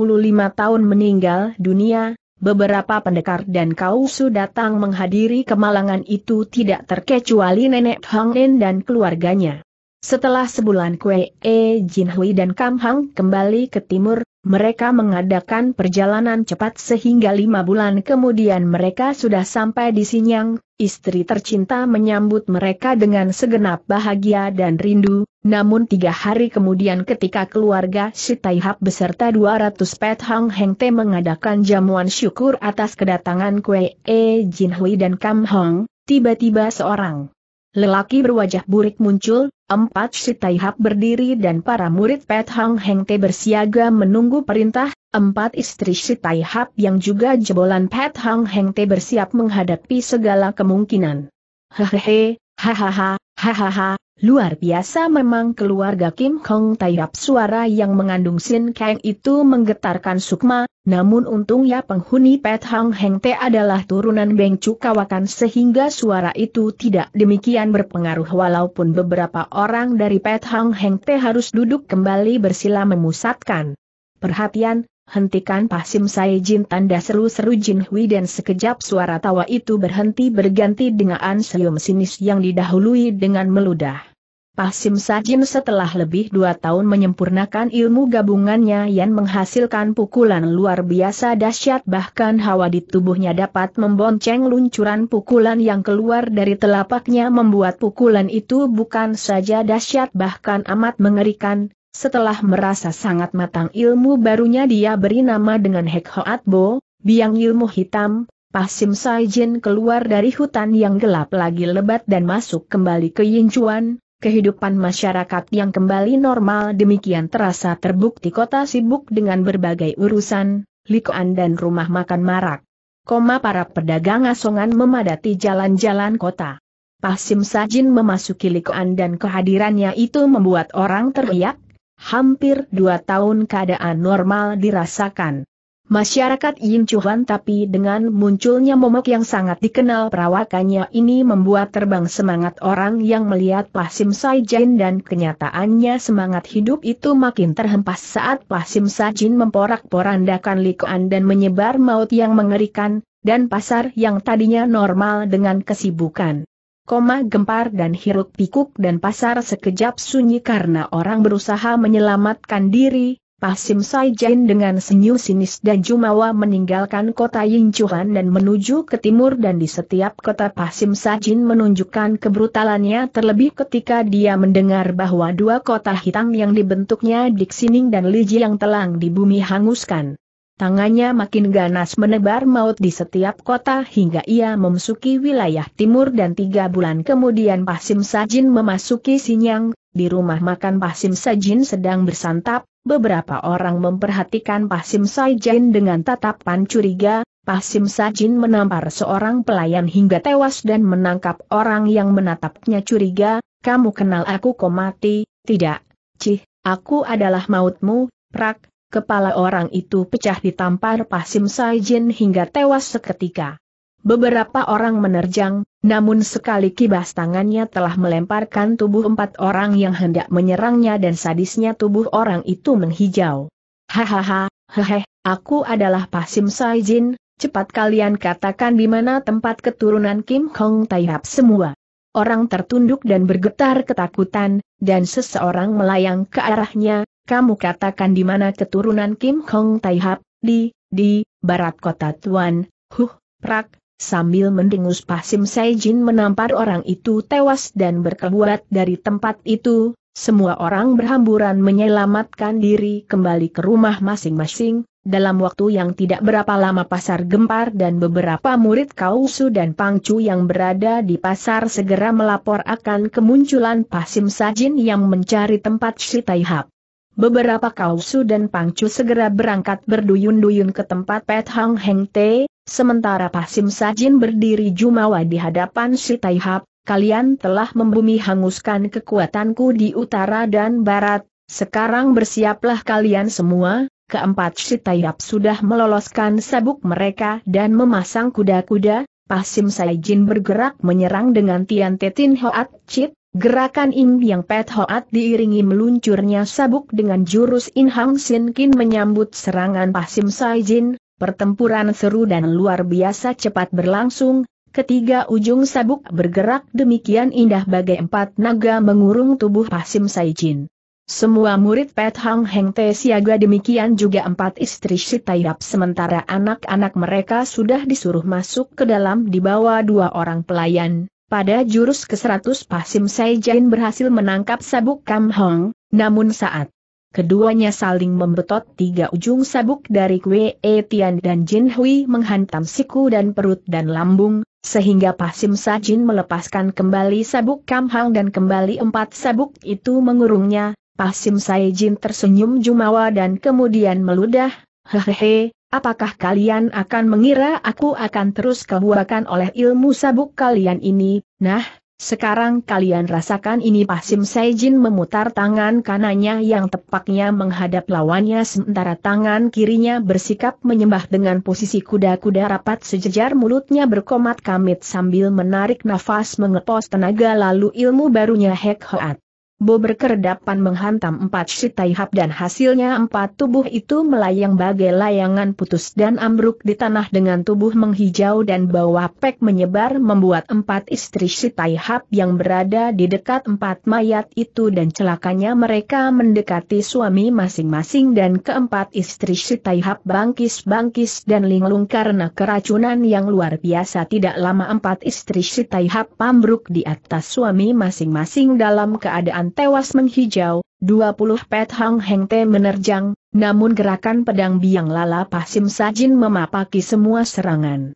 tahun meninggal dunia, beberapa pendekar dan kausu datang menghadiri kemalangan itu tidak terkecuali nenek Hang En dan keluarganya. Setelah sebulan Kue E Jin Hui dan Kam Hang kembali ke timur, mereka mengadakan perjalanan cepat sehingga lima bulan kemudian mereka sudah sampai di Sinyang, istri tercinta menyambut mereka dengan segenap bahagia dan rindu, namun tiga hari kemudian ketika keluarga Sitaihap beserta 200 pet Hang Heng Te mengadakan jamuan syukur atas kedatangan Kue E Jin Hui dan Kam Hong, tiba-tiba seorang lelaki berwajah burik muncul, Empat si Taihap berdiri dan para murid Pet Hang Heng Te bersiaga menunggu perintah, empat istri si Taihap yang juga jebolan Pet Hang Heng Te bersiap menghadapi segala kemungkinan. Hehehe, Hahaha, hahaha, luar biasa memang keluarga Kim Kong Taiyap suara yang mengandung Sin Kang itu menggetarkan Sukma, namun untungnya penghuni Pet Hang Heng Te adalah turunan Beng Kawakan sehingga suara itu tidak demikian berpengaruh walaupun beberapa orang dari Pet Hang Heng Te harus duduk kembali bersila memusatkan perhatian, hentikan Pasim Saijin tanda seru-seru Jin Hui dan sekejap suara tawa itu berhenti berganti dengan senyum sinis yang didahului dengan meludah. Pasim Sajin setelah lebih dua tahun menyempurnakan ilmu gabungannya yang menghasilkan pukulan luar biasa dahsyat bahkan hawa di tubuhnya dapat membonceng luncuran pukulan yang keluar dari telapaknya membuat pukulan itu bukan saja dahsyat bahkan amat mengerikan, setelah merasa sangat matang ilmu barunya dia beri nama dengan Hek Hoat Bo, biang ilmu hitam, Pasim Sajin keluar dari hutan yang gelap lagi lebat dan masuk kembali ke Yinchuan, kehidupan masyarakat yang kembali normal demikian terasa terbukti kota sibuk dengan berbagai urusan, likuan dan rumah makan marak. Koma para pedagang asongan memadati jalan-jalan kota. Pasim Sajin memasuki likuan dan kehadirannya itu membuat orang teriak, hampir dua tahun keadaan normal dirasakan. Masyarakat Yin tapi dengan munculnya momok yang sangat dikenal perawakannya ini membuat terbang semangat orang yang melihat Pasim Saijin dan kenyataannya semangat hidup itu makin terhempas saat Pasim Saijin memporak-porandakan likuan dan menyebar maut yang mengerikan, dan pasar yang tadinya normal dengan kesibukan koma gempar dan hiruk pikuk dan pasar sekejap sunyi karena orang berusaha menyelamatkan diri, Pasim Saijen dengan senyum sinis dan Jumawa meninggalkan kota Yingchuan dan menuju ke timur dan di setiap kota Pasim Sajin menunjukkan kebrutalannya terlebih ketika dia mendengar bahwa dua kota hitam yang dibentuknya Diksining dan Liji yang telang di bumi hanguskan tangannya makin ganas menebar maut di setiap kota hingga ia memasuki wilayah timur dan tiga bulan kemudian Pasim Sajin memasuki Sinyang, di rumah makan Pasim Sajin sedang bersantap, beberapa orang memperhatikan Pasim Sajin dengan tatapan curiga, Pasim Sajin menampar seorang pelayan hingga tewas dan menangkap orang yang menatapnya curiga, kamu kenal aku komati, tidak, cih, aku adalah mautmu, prak, kepala orang itu pecah ditampar Pasim Saijin hingga tewas seketika. Beberapa orang menerjang, namun sekali kibas tangannya telah melemparkan tubuh empat orang yang hendak menyerangnya dan sadisnya tubuh orang itu menghijau. Hahaha, hehe, aku adalah Pasim Saijin, cepat kalian katakan di mana tempat keturunan Kim Kong Taihap semua orang tertunduk dan bergetar ketakutan, dan seseorang melayang ke arahnya, kamu katakan di mana keturunan Kim Hong Taihap, di, di, barat kota Tuan, huh, prak, Sambil mendengus Pasim Saijin menampar orang itu tewas dan berkeluar dari tempat itu, semua orang berhamburan menyelamatkan diri kembali ke rumah masing-masing, dalam waktu yang tidak berapa lama pasar gempar dan beberapa murid Kausu dan Pangcu yang berada di pasar segera melapor akan kemunculan Pasim Sajin yang mencari tempat Shitaihap. Beberapa Kausu dan Pangcu segera berangkat berduyun-duyun ke tempat Pet Hang Heng Te, sementara Pasim Sajin berdiri jumawa di hadapan Shitaihap, kalian telah membumi hanguskan kekuatanku di utara dan barat, sekarang bersiaplah kalian semua, keempat si Tayap sudah meloloskan sabuk mereka dan memasang kuda-kuda, Pasim Saijin bergerak menyerang dengan Tian Tetin Hoat Chit, gerakan Im Yang Pet Hoat diiringi meluncurnya sabuk dengan jurus In Hang Sin Kin menyambut serangan Pasim Saijin, pertempuran seru dan luar biasa cepat berlangsung, ketiga ujung sabuk bergerak demikian indah bagai empat naga mengurung tubuh Pasim Saijin. Semua murid Pet Hang Heng Te siaga demikian juga empat istri Sitayap sementara anak-anak mereka sudah disuruh masuk ke dalam dibawa dua orang pelayan. Pada jurus ke-100 Pasim Sai Jain berhasil menangkap sabuk Kam Hong, namun saat keduanya saling membetot tiga ujung sabuk dari Kwe E Tian dan Jin Hui menghantam siku dan perut dan lambung, sehingga Pasim Sajin melepaskan kembali sabuk Kam Hang dan kembali empat sabuk itu mengurungnya, Pasim Saijin tersenyum jumawa dan kemudian meludah, hehehe, apakah kalian akan mengira aku akan terus kebuakan oleh ilmu sabuk kalian ini, nah, sekarang kalian rasakan ini Pasim Saijin memutar tangan kanannya yang tepaknya menghadap lawannya sementara tangan kirinya bersikap menyembah dengan posisi kuda-kuda rapat sejajar mulutnya berkomat kamit sambil menarik nafas mengepos tenaga lalu ilmu barunya Hek Hoat. Bo berkerdapan menghantam empat taihap dan hasilnya empat tubuh itu melayang bagai layangan putus dan ambruk di tanah dengan tubuh menghijau dan bawah pek menyebar membuat empat istri taihap yang berada di dekat empat mayat itu dan celakanya mereka mendekati suami masing-masing dan keempat istri taihap bangkis-bangkis dan linglung karena keracunan yang luar biasa tidak lama empat istri taihap ambruk di atas suami masing-masing dalam keadaan tewas menghijau, 20 pet Hang Heng Te menerjang, namun gerakan pedang biang lala pasim sajin memapaki semua serangan.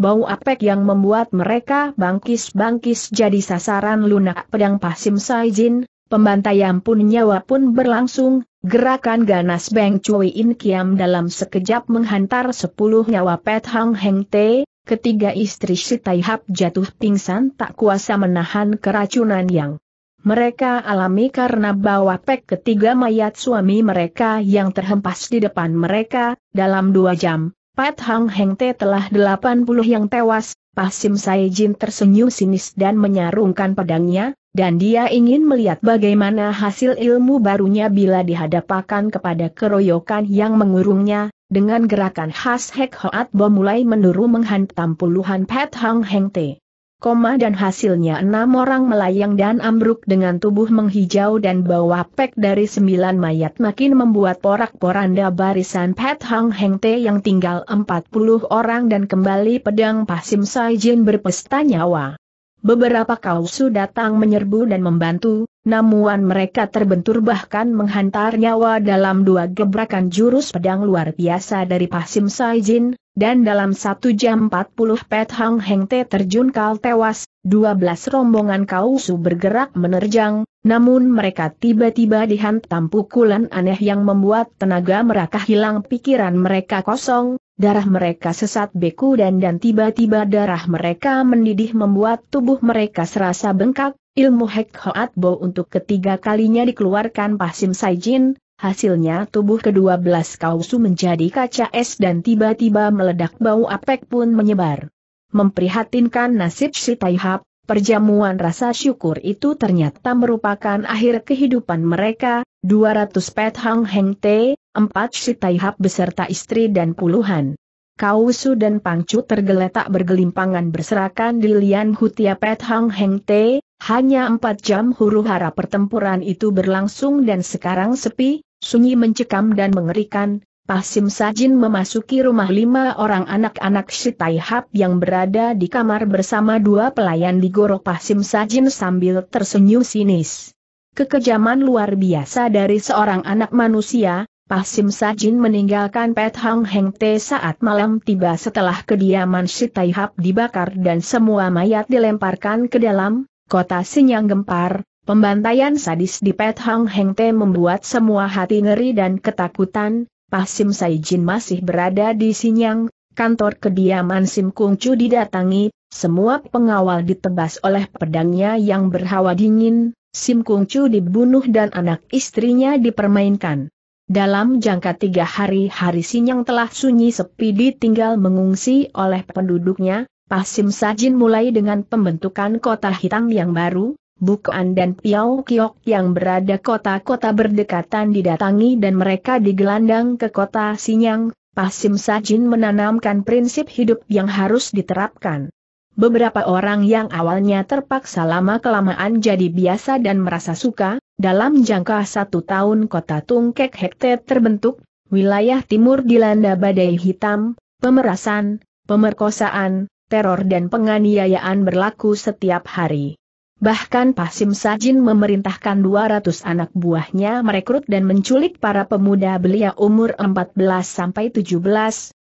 Bau apek yang membuat mereka bangkis-bangkis jadi sasaran lunak pedang pasim sajin, pembantaian pun nyawa pun berlangsung, gerakan ganas Beng Cui In Kiam dalam sekejap menghantar 10 nyawa pet Hang Heng Te, Ketiga istri si Taihap jatuh pingsan tak kuasa menahan keracunan yang mereka alami karena bawa pek ketiga mayat suami mereka yang terhempas di depan mereka, dalam dua jam, Pat Hang Heng Te telah 80 yang tewas, Pasim Saijin tersenyum sinis dan menyarungkan pedangnya, dan dia ingin melihat bagaimana hasil ilmu barunya bila dihadapkan kepada keroyokan yang mengurungnya, dengan gerakan khas Hek Hoat Bo mulai menuru menghantam puluhan Pat Hang Heng Te koma dan hasilnya enam orang melayang dan ambruk dengan tubuh menghijau dan bawah pek dari sembilan mayat makin membuat porak-poranda barisan Pat Hang Heng Te yang tinggal empat puluh orang dan kembali pedang Pasim Saijin berpesta nyawa. Beberapa kausu datang menyerbu dan membantu, namun mereka terbentur bahkan menghantar nyawa dalam dua gebrakan jurus pedang luar biasa dari Pasim Saijin, dan dalam satu jam 40 Pet Hang Heng Te terjun kal tewas, 12 rombongan kausu bergerak menerjang, namun mereka tiba-tiba dihantam pukulan aneh yang membuat tenaga mereka hilang pikiran mereka kosong, darah mereka sesat beku dan dan tiba-tiba darah mereka mendidih membuat tubuh mereka serasa bengkak, ilmu Hek Hoat Bo untuk ketiga kalinya dikeluarkan Pasim Saijin, hasilnya tubuh kedua belas kausu menjadi kaca es dan tiba-tiba meledak bau apek pun menyebar. Memprihatinkan nasib si Taihap, perjamuan rasa syukur itu ternyata merupakan akhir kehidupan mereka, 200 pet hang heng te, empat si Taihap beserta istri dan puluhan. Kausu dan Pangcu tergeletak bergelimpangan berserakan di Lian Hutia Pet Hang Heng Te, hanya empat jam huru hara pertempuran itu berlangsung dan sekarang sepi, sunyi mencekam dan mengerikan, Pasim Sajin memasuki rumah lima orang anak-anak si Taihap yang berada di kamar bersama dua pelayan di gorok Pasim Sajin sambil tersenyum sinis. Kekejaman luar biasa dari seorang anak manusia, Pasim Sajin meninggalkan Pet Hang Heng Te saat malam tiba setelah kediaman Sitaihap dibakar dan semua mayat dilemparkan ke dalam, kota sinyang gempar, pembantaian sadis di Pet Hang Heng Te membuat semua hati ngeri dan ketakutan, Pasim Sajin masih berada di sinyang, kantor kediaman Sim Kung Chu didatangi, semua pengawal ditebas oleh pedangnya yang berhawa dingin, Sim Kung Chu dibunuh dan anak istrinya dipermainkan. Dalam jangka tiga hari hari sinyang telah sunyi sepi ditinggal mengungsi oleh penduduknya, Pasim Sajin mulai dengan pembentukan kota hitam yang baru, Bukuan dan Piau Kiok yang berada kota-kota berdekatan didatangi dan mereka digelandang ke kota Sinyang, Pasim Sajin menanamkan prinsip hidup yang harus diterapkan. Beberapa orang yang awalnya terpaksa lama-kelamaan jadi biasa dan merasa suka, dalam jangka satu tahun kota Tungkek Hekte terbentuk, wilayah timur dilanda badai hitam, pemerasan, pemerkosaan, teror dan penganiayaan berlaku setiap hari. Bahkan Pasim Sajin memerintahkan 200 anak buahnya merekrut dan menculik para pemuda belia umur 14-17,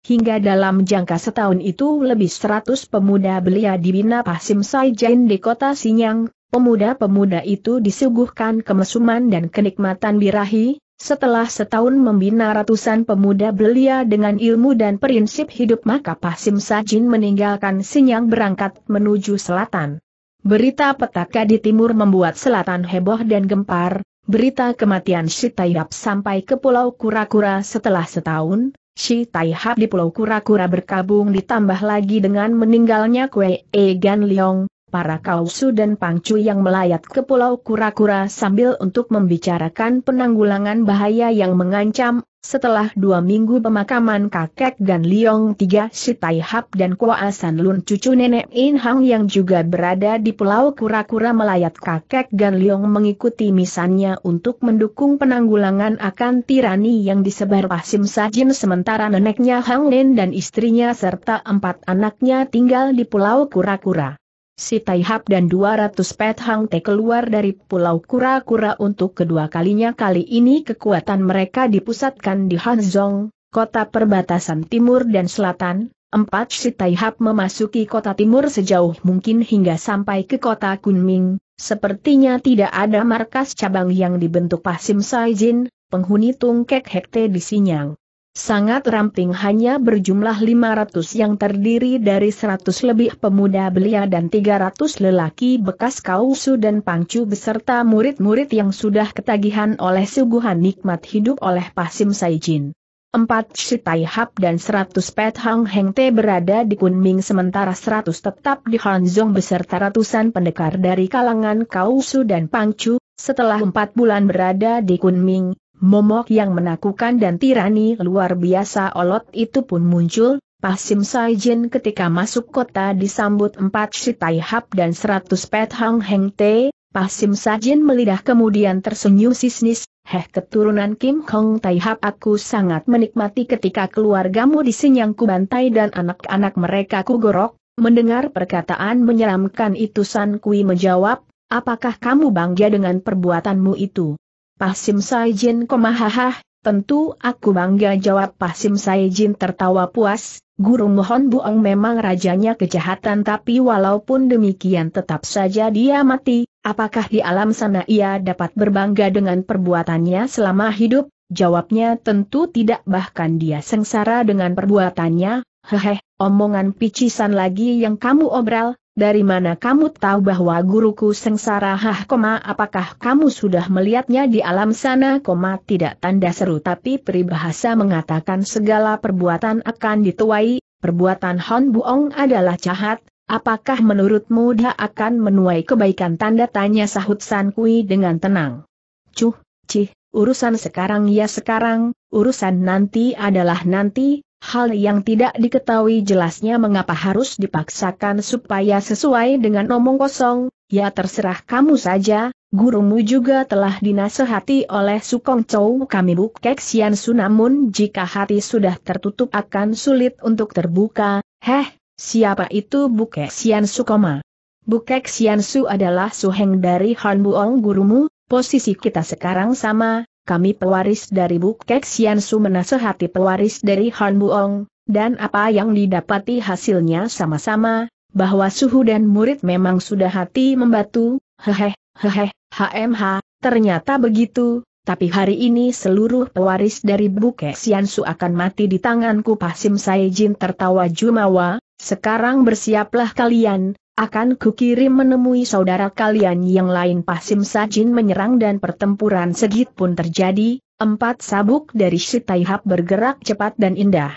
Hingga dalam jangka setahun itu lebih 100 pemuda belia dibina Pasim Saijain di kota Sinyang, pemuda-pemuda itu disuguhkan kemesuman dan kenikmatan birahi, setelah setahun membina ratusan pemuda belia dengan ilmu dan prinsip hidup maka Pasim Sajin meninggalkan Sinyang berangkat menuju selatan. Berita petaka di timur membuat selatan heboh dan gempar, berita kematian Sitayap sampai ke Pulau Kura-Kura setelah setahun, Si hap di Pulau Kura-Kura berkabung ditambah lagi dengan meninggalnya Kue Egan Gan Leong, para Kausu dan Pangcu yang melayat ke Pulau Kura-Kura sambil untuk membicarakan penanggulangan bahaya yang mengancam, setelah dua minggu pemakaman kakek dan Liong tiga si Tai Hap dan Kuasan Lun cucu nenek In Hang yang juga berada di Pulau Kura-Kura melayat kakek dan Liong mengikuti misannya untuk mendukung penanggulangan akan tirani yang disebar Pasim Sajin sementara neneknya Hang Lin dan istrinya serta empat anaknya tinggal di Pulau Kura-Kura si Taihap dan 200 Pet Hang Te keluar dari Pulau Kura-Kura untuk kedua kalinya kali ini kekuatan mereka dipusatkan di Hanzong, kota perbatasan timur dan selatan. Empat si Taihap memasuki kota timur sejauh mungkin hingga sampai ke kota Kunming, sepertinya tidak ada markas cabang yang dibentuk Pasim Saijin, penghuni Tungkek Hekte di Sinyang. Sangat ramping hanya berjumlah 500 yang terdiri dari 100 lebih pemuda belia dan 300 lelaki bekas kausu dan pangcu beserta murid-murid yang sudah ketagihan oleh suguhan nikmat hidup oleh Pasim Saijin. Empat Shitaihap dan 100 Pet Hang Heng Te berada di Kunming sementara 100 tetap di Hanzong beserta ratusan pendekar dari kalangan kausu dan pangcu, setelah empat bulan berada di Kunming, momok yang menakukan dan tirani luar biasa olot itu pun muncul, Pasim Saijin ketika masuk kota disambut empat Sitai Hap dan seratus Pet Hang Heng Te, Pasim Saijin melidah kemudian tersenyum sisnis, heh keturunan Kim Kong Tai Hap aku sangat menikmati ketika keluargamu disenyang bantai dan anak-anak mereka kugorok, mendengar perkataan menyeramkan itu San Kui menjawab, apakah kamu bangga dengan perbuatanmu itu? Pasim Saijin komahaha, tentu aku bangga jawab Pasim Saijin tertawa puas, Guru Mohon Buang memang rajanya kejahatan tapi walaupun demikian tetap saja dia mati, apakah di alam sana ia dapat berbangga dengan perbuatannya selama hidup? Jawabnya tentu tidak bahkan dia sengsara dengan perbuatannya, Hehe omongan picisan lagi yang kamu obral, dari mana kamu tahu bahwa guruku sengsara hah koma apakah kamu sudah melihatnya di alam sana koma tidak tanda seru tapi peribahasa mengatakan segala perbuatan akan dituai, perbuatan Hon Buong adalah jahat, apakah menurutmu dia akan menuai kebaikan tanda tanya sahut San Kui dengan tenang. Cuh, cih, urusan sekarang ya sekarang, urusan nanti adalah nanti, Hal yang tidak diketahui jelasnya mengapa harus dipaksakan supaya sesuai dengan omong kosong, ya terserah kamu saja, gurumu juga telah dinasehati oleh Sukong Chow kami bukek Xian Su namun jika hati sudah tertutup akan sulit untuk terbuka, heh, siapa itu bukek Xian Su koma? Bukek Xian Su adalah suheng dari Han Buong gurumu, posisi kita sekarang sama, kami pewaris dari Bukek Su menasehati pewaris dari Han Buong, dan apa yang didapati hasilnya sama-sama, bahwa suhu dan murid memang sudah hati membatu, heheh, heheh, HMH, ternyata begitu, tapi hari ini seluruh pewaris dari Bukek Su akan mati di tanganku Pasim Saijin tertawa Jumawa, sekarang bersiaplah kalian, akan kukirim menemui saudara kalian yang lain Pasim Sajin menyerang dan pertempuran segit pun terjadi, empat sabuk dari Sitaihab bergerak cepat dan indah.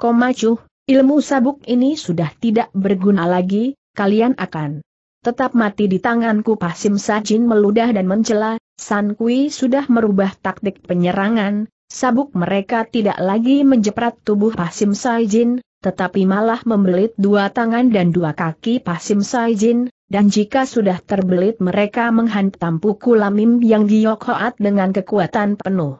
Komacu ilmu sabuk ini sudah tidak berguna lagi, kalian akan tetap mati di tanganku Pasim Sajin meludah dan mencela, San Kui sudah merubah taktik penyerangan, sabuk mereka tidak lagi menjeprat tubuh Pasim Sajin, tetapi malah membelit dua tangan dan dua kaki Pasim Saijin, dan jika sudah terbelit mereka menghantam pukul yang Giok dengan kekuatan penuh.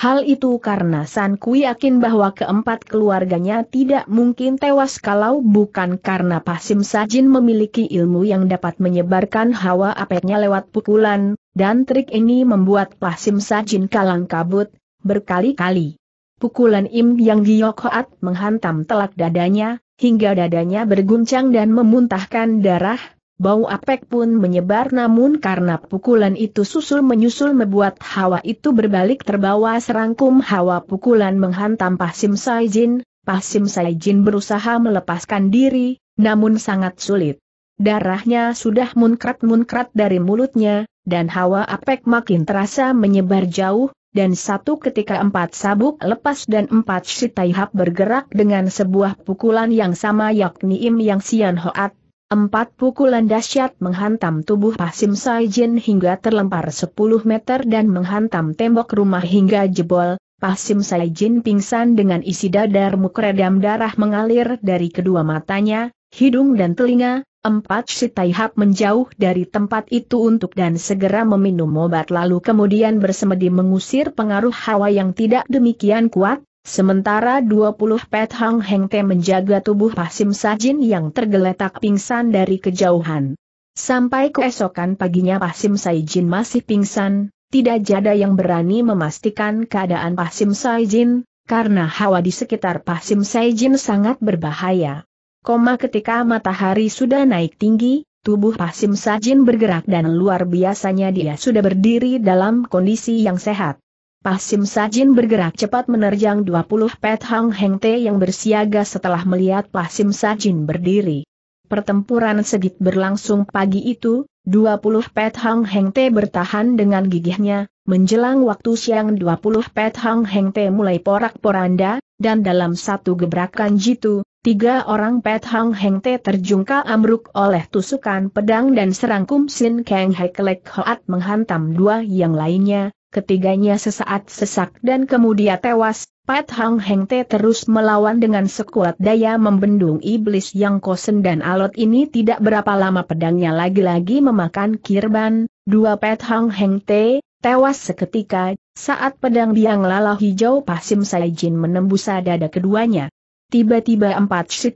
Hal itu karena San Kui yakin bahwa keempat keluarganya tidak mungkin tewas kalau bukan karena Pasim Sajin memiliki ilmu yang dapat menyebarkan hawa apeknya lewat pukulan, dan trik ini membuat Pasim Sajin kalang kabut, berkali-kali. Pukulan Im Yang Giyokoat menghantam telak dadanya, hingga dadanya berguncang dan memuntahkan darah, bau apek pun menyebar namun karena pukulan itu susul-menyusul membuat hawa itu berbalik terbawa serangkum hawa pukulan menghantam Pasim Saijin, Pasim Saijin berusaha melepaskan diri, namun sangat sulit. Darahnya sudah munkrat-munkrat dari mulutnya, dan hawa apek makin terasa menyebar jauh, dan satu ketika empat sabuk lepas dan empat sitaihap bergerak dengan sebuah pukulan yang sama yakni Im Yang Sian Hoat. Empat pukulan dahsyat menghantam tubuh Pasim Saijin hingga terlempar 10 meter dan menghantam tembok rumah hingga jebol, Pasim Saijin pingsan dengan isi dadar mukredam darah mengalir dari kedua matanya, hidung dan telinga, Empat si Taihap menjauh dari tempat itu untuk dan segera meminum obat lalu kemudian bersemedi mengusir pengaruh hawa yang tidak demikian kuat, Sementara dua puluh pet Hang Heng Te menjaga tubuh Pasim Sajin yang tergeletak pingsan dari kejauhan. Sampai keesokan paginya Pasim Sajin masih pingsan, tidak jada yang berani memastikan keadaan Pasim Sajin, karena hawa di sekitar Pasim Sajin sangat berbahaya. Koma ketika matahari sudah naik tinggi, tubuh Pasim Sajin bergerak dan luar biasanya dia sudah berdiri dalam kondisi yang sehat. Pasim Sajin bergerak cepat menerjang 20 pet Hang Heng Te yang bersiaga setelah melihat Pasim Sajin berdiri. Pertempuran sedikit berlangsung pagi itu, 20 pet Hang Heng Te bertahan dengan gigihnya, menjelang waktu siang 20 pet Hang Heng Te mulai porak-poranda, dan dalam satu gebrakan jitu, Tiga orang Pet Hang Heng Te terjungka ambruk oleh tusukan pedang dan serangkum Sin Kang Hekelek Hoat menghantam dua yang lainnya, ketiganya sesaat sesak dan kemudian tewas, Pet Hang Heng Te terus melawan dengan sekuat daya membendung iblis yang kosen dan alot ini tidak berapa lama pedangnya lagi-lagi memakan kirban, dua Pet Hang Heng Te, tewas seketika, saat pedang biang lala hijau pasim saijin menembus dada keduanya. Tiba-tiba empat si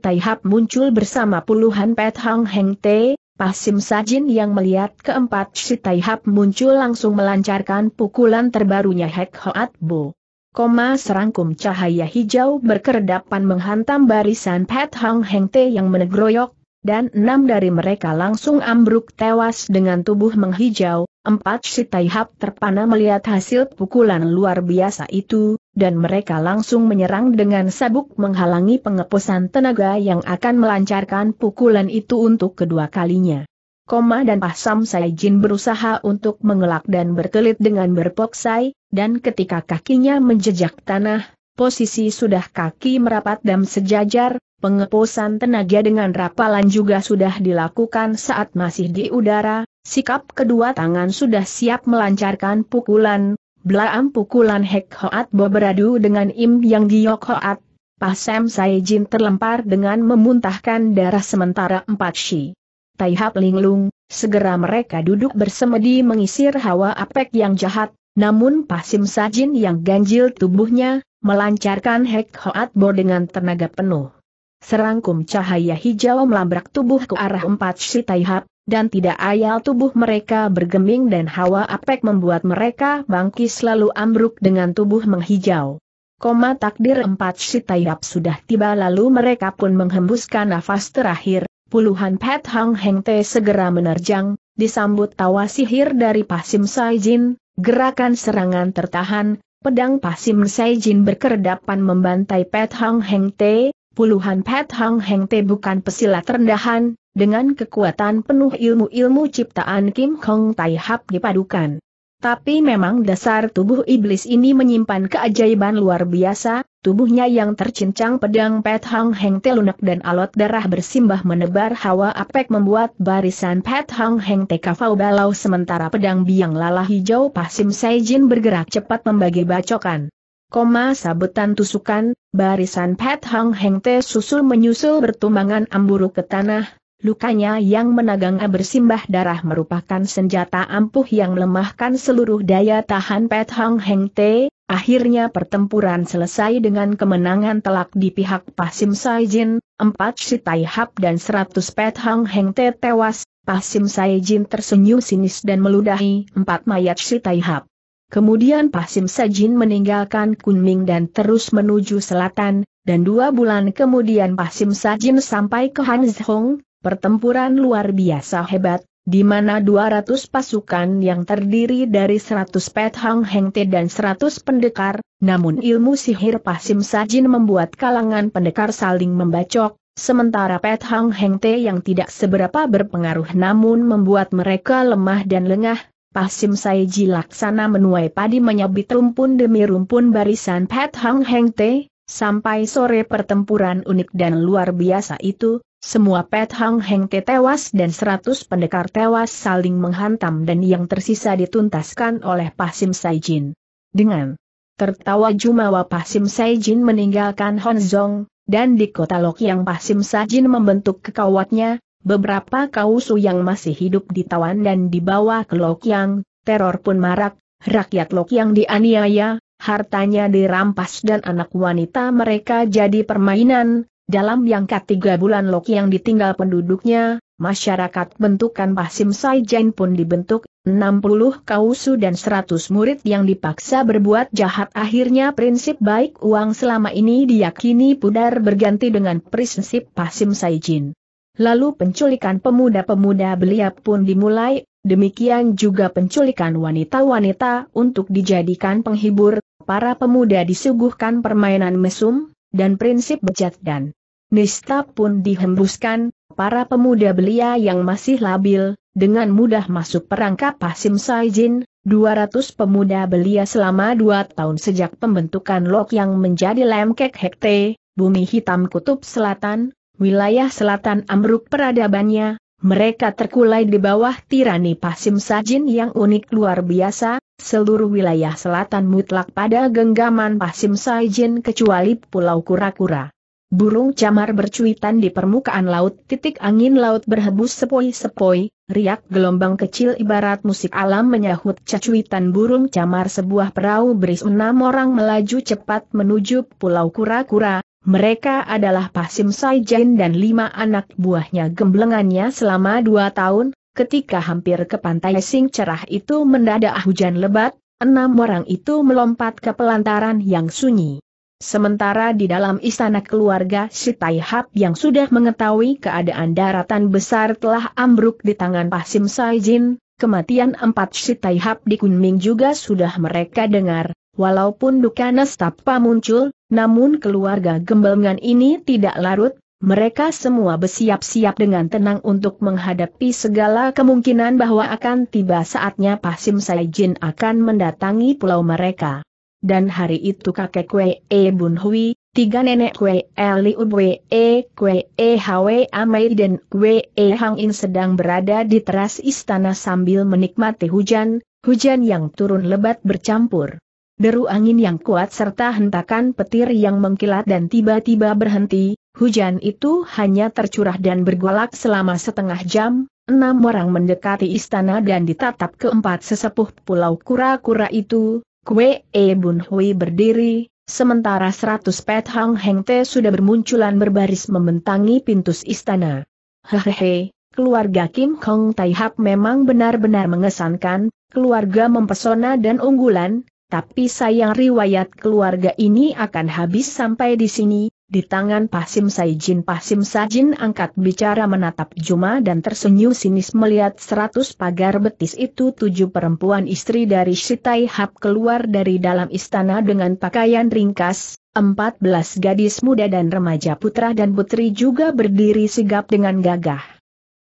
muncul bersama puluhan Pet Hang Heng Te, Pasim Sajin yang melihat keempat si muncul langsung melancarkan pukulan terbarunya Hek Hoat Bo. Koma serangkum cahaya hijau berkedapan menghantam barisan pet Hang Heng Te yang menegroyok, dan enam dari mereka langsung ambruk tewas dengan tubuh menghijau, empat si terpana melihat hasil pukulan luar biasa itu, dan mereka langsung menyerang dengan sabuk menghalangi pengepusan tenaga yang akan melancarkan pukulan itu untuk kedua kalinya. Koma dan Pasam Saijin berusaha untuk mengelak dan berkelit dengan berpoksai, dan ketika kakinya menjejak tanah, posisi sudah kaki merapat dan sejajar, pengepusan tenaga dengan rapalan juga sudah dilakukan saat masih di udara, sikap kedua tangan sudah siap melancarkan pukulan, Belaam pukulan Hek Hoat Bo beradu dengan Im Yang Giok Hoat, Pasem Jin terlempar dengan memuntahkan darah sementara empat Shi. Taihap Linglung, segera mereka duduk bersemedi mengisir hawa apek yang jahat, namun Pasim Sajin yang ganjil tubuhnya, melancarkan Hek Hoat Bo dengan tenaga penuh. Serangkum cahaya hijau melabrak tubuh ke arah empat si Taihap, dan tidak ayal tubuh mereka bergeming dan hawa apek membuat mereka bangkit selalu ambruk dengan tubuh menghijau. Koma takdir empat si sitayap sudah tiba lalu mereka pun menghembuskan nafas terakhir, puluhan pet hang heng te segera menerjang, disambut tawa sihir dari pasim saijin, gerakan serangan tertahan, pedang pasim saijin berkedapan membantai pet hang heng te, puluhan Pat Hang Heng Te bukan pesilat rendahan, dengan kekuatan penuh ilmu-ilmu ciptaan Kim Hong Tai Hap dipadukan. Tapi memang dasar tubuh iblis ini menyimpan keajaiban luar biasa, tubuhnya yang tercincang pedang Pat Hang Heng Te lunak dan alot darah bersimbah menebar hawa apek membuat barisan Pat Hang Heng Te kafau balau sementara pedang biang lalai hijau Pasim Saijin bergerak cepat membagi bacokan koma sabetan tusukan, barisan Pat Hang Heng Te susul menyusul bertumbangan amburu ke tanah, lukanya yang menagang bersimbah darah merupakan senjata ampuh yang melemahkan seluruh daya tahan Pat Hang Heng Te, akhirnya pertempuran selesai dengan kemenangan telak di pihak Pasim Saijin, empat si Taihap dan 100 Pat Hang Heng Te tewas, Pasim Saijin tersenyum sinis dan meludahi 4 mayat si Taihap. Kemudian Pasim Sajin meninggalkan Kunming dan terus menuju selatan, dan dua bulan kemudian Pasim Sajin sampai ke Hanzhong, pertempuran luar biasa hebat, di mana 200 pasukan yang terdiri dari 100 Pet Hang Heng dan 100 pendekar, namun ilmu sihir Pasim Sajin membuat kalangan pendekar saling membacok, sementara Pet Hang Heng yang tidak seberapa berpengaruh namun membuat mereka lemah dan lengah, Pasim Saiji Laksana menuai padi menyabit rumpun demi rumpun barisan Pat Hang Heng Te, sampai sore pertempuran unik dan luar biasa itu, semua Pet Hang Heng Te tewas dan seratus pendekar tewas saling menghantam dan yang tersisa dituntaskan oleh Pasim Saijin. Dengan tertawa Jumawa Pasim Saijin meninggalkan Honzong, dan di kota Lok yang Pasim Saijin membentuk kekawatnya, Beberapa kausu yang masih hidup ditawan dan dibawa ke Lokyang, teror pun marak, rakyat Lokyang dianiaya, hartanya dirampas dan anak wanita mereka jadi permainan, dalam yang ketiga bulan Lokyang ditinggal penduduknya, masyarakat bentukan Pasim Saijen pun dibentuk, 60 kausu dan 100 murid yang dipaksa berbuat jahat akhirnya prinsip baik uang selama ini diyakini pudar berganti dengan prinsip Pasim Saijin. Lalu penculikan pemuda-pemuda belia pun dimulai, demikian juga penculikan wanita-wanita untuk dijadikan penghibur, para pemuda disuguhkan permainan mesum, dan prinsip bejat dan nista pun dihembuskan, para pemuda belia yang masih labil, dengan mudah masuk perangkap Pasim Saijin, 200 pemuda belia selama dua tahun sejak pembentukan Lok yang menjadi Lemkek Hekte, Bumi Hitam Kutub Selatan, wilayah selatan amruk peradabannya, mereka terkulai di bawah tirani Pasim Sajin yang unik luar biasa, seluruh wilayah selatan mutlak pada genggaman Pasim Sajin kecuali Pulau Kura-Kura. Burung camar bercuitan di permukaan laut titik angin laut berhembus sepoi-sepoi, riak gelombang kecil ibarat musik alam menyahut cacuitan burung camar sebuah perahu berisi enam orang melaju cepat menuju Pulau Kura-Kura, mereka adalah Pasim Saijin dan lima anak buahnya gemblengannya selama dua tahun, ketika hampir ke pantai Sing Cerah itu mendadak hujan lebat, enam orang itu melompat ke pelantaran yang sunyi. Sementara di dalam istana keluarga si Taihap yang sudah mengetahui keadaan daratan besar telah ambruk di tangan Pasim Saijin, Kematian empat si Taihap di Kunming juga sudah mereka dengar, Walaupun duka nestapa muncul, namun keluarga gembelengan ini tidak larut, mereka semua bersiap-siap dengan tenang untuk menghadapi segala kemungkinan bahwa akan tiba saatnya Pasim Saijin akan mendatangi pulau mereka. Dan hari itu kakek Kwe E Bun Hui, tiga nenek Kwe E Liu Kwe E Kwe E Hwe Amei dan Kwe E Hang In sedang berada di teras istana sambil menikmati hujan, hujan yang turun lebat bercampur deru angin yang kuat serta hentakan petir yang mengkilat dan tiba-tiba berhenti, hujan itu hanya tercurah dan bergolak selama setengah jam, enam orang mendekati istana dan ditatap keempat sesepuh pulau kura-kura itu, Kue E Bun Hui berdiri, sementara seratus pet Hang Heng Te sudah bermunculan berbaris membentangi pintu istana. Hehehe, keluarga Kim Kong Tai Hak memang benar-benar mengesankan, keluarga mempesona dan unggulan, tapi sayang riwayat keluarga ini akan habis sampai di sini, di tangan Pasim Saijin Pasim Sajin angkat bicara menatap Juma dan tersenyum sinis melihat seratus pagar betis itu tujuh perempuan istri dari Sitai Hap keluar dari dalam istana dengan pakaian ringkas, empat belas gadis muda dan remaja putra dan putri juga berdiri sigap dengan gagah.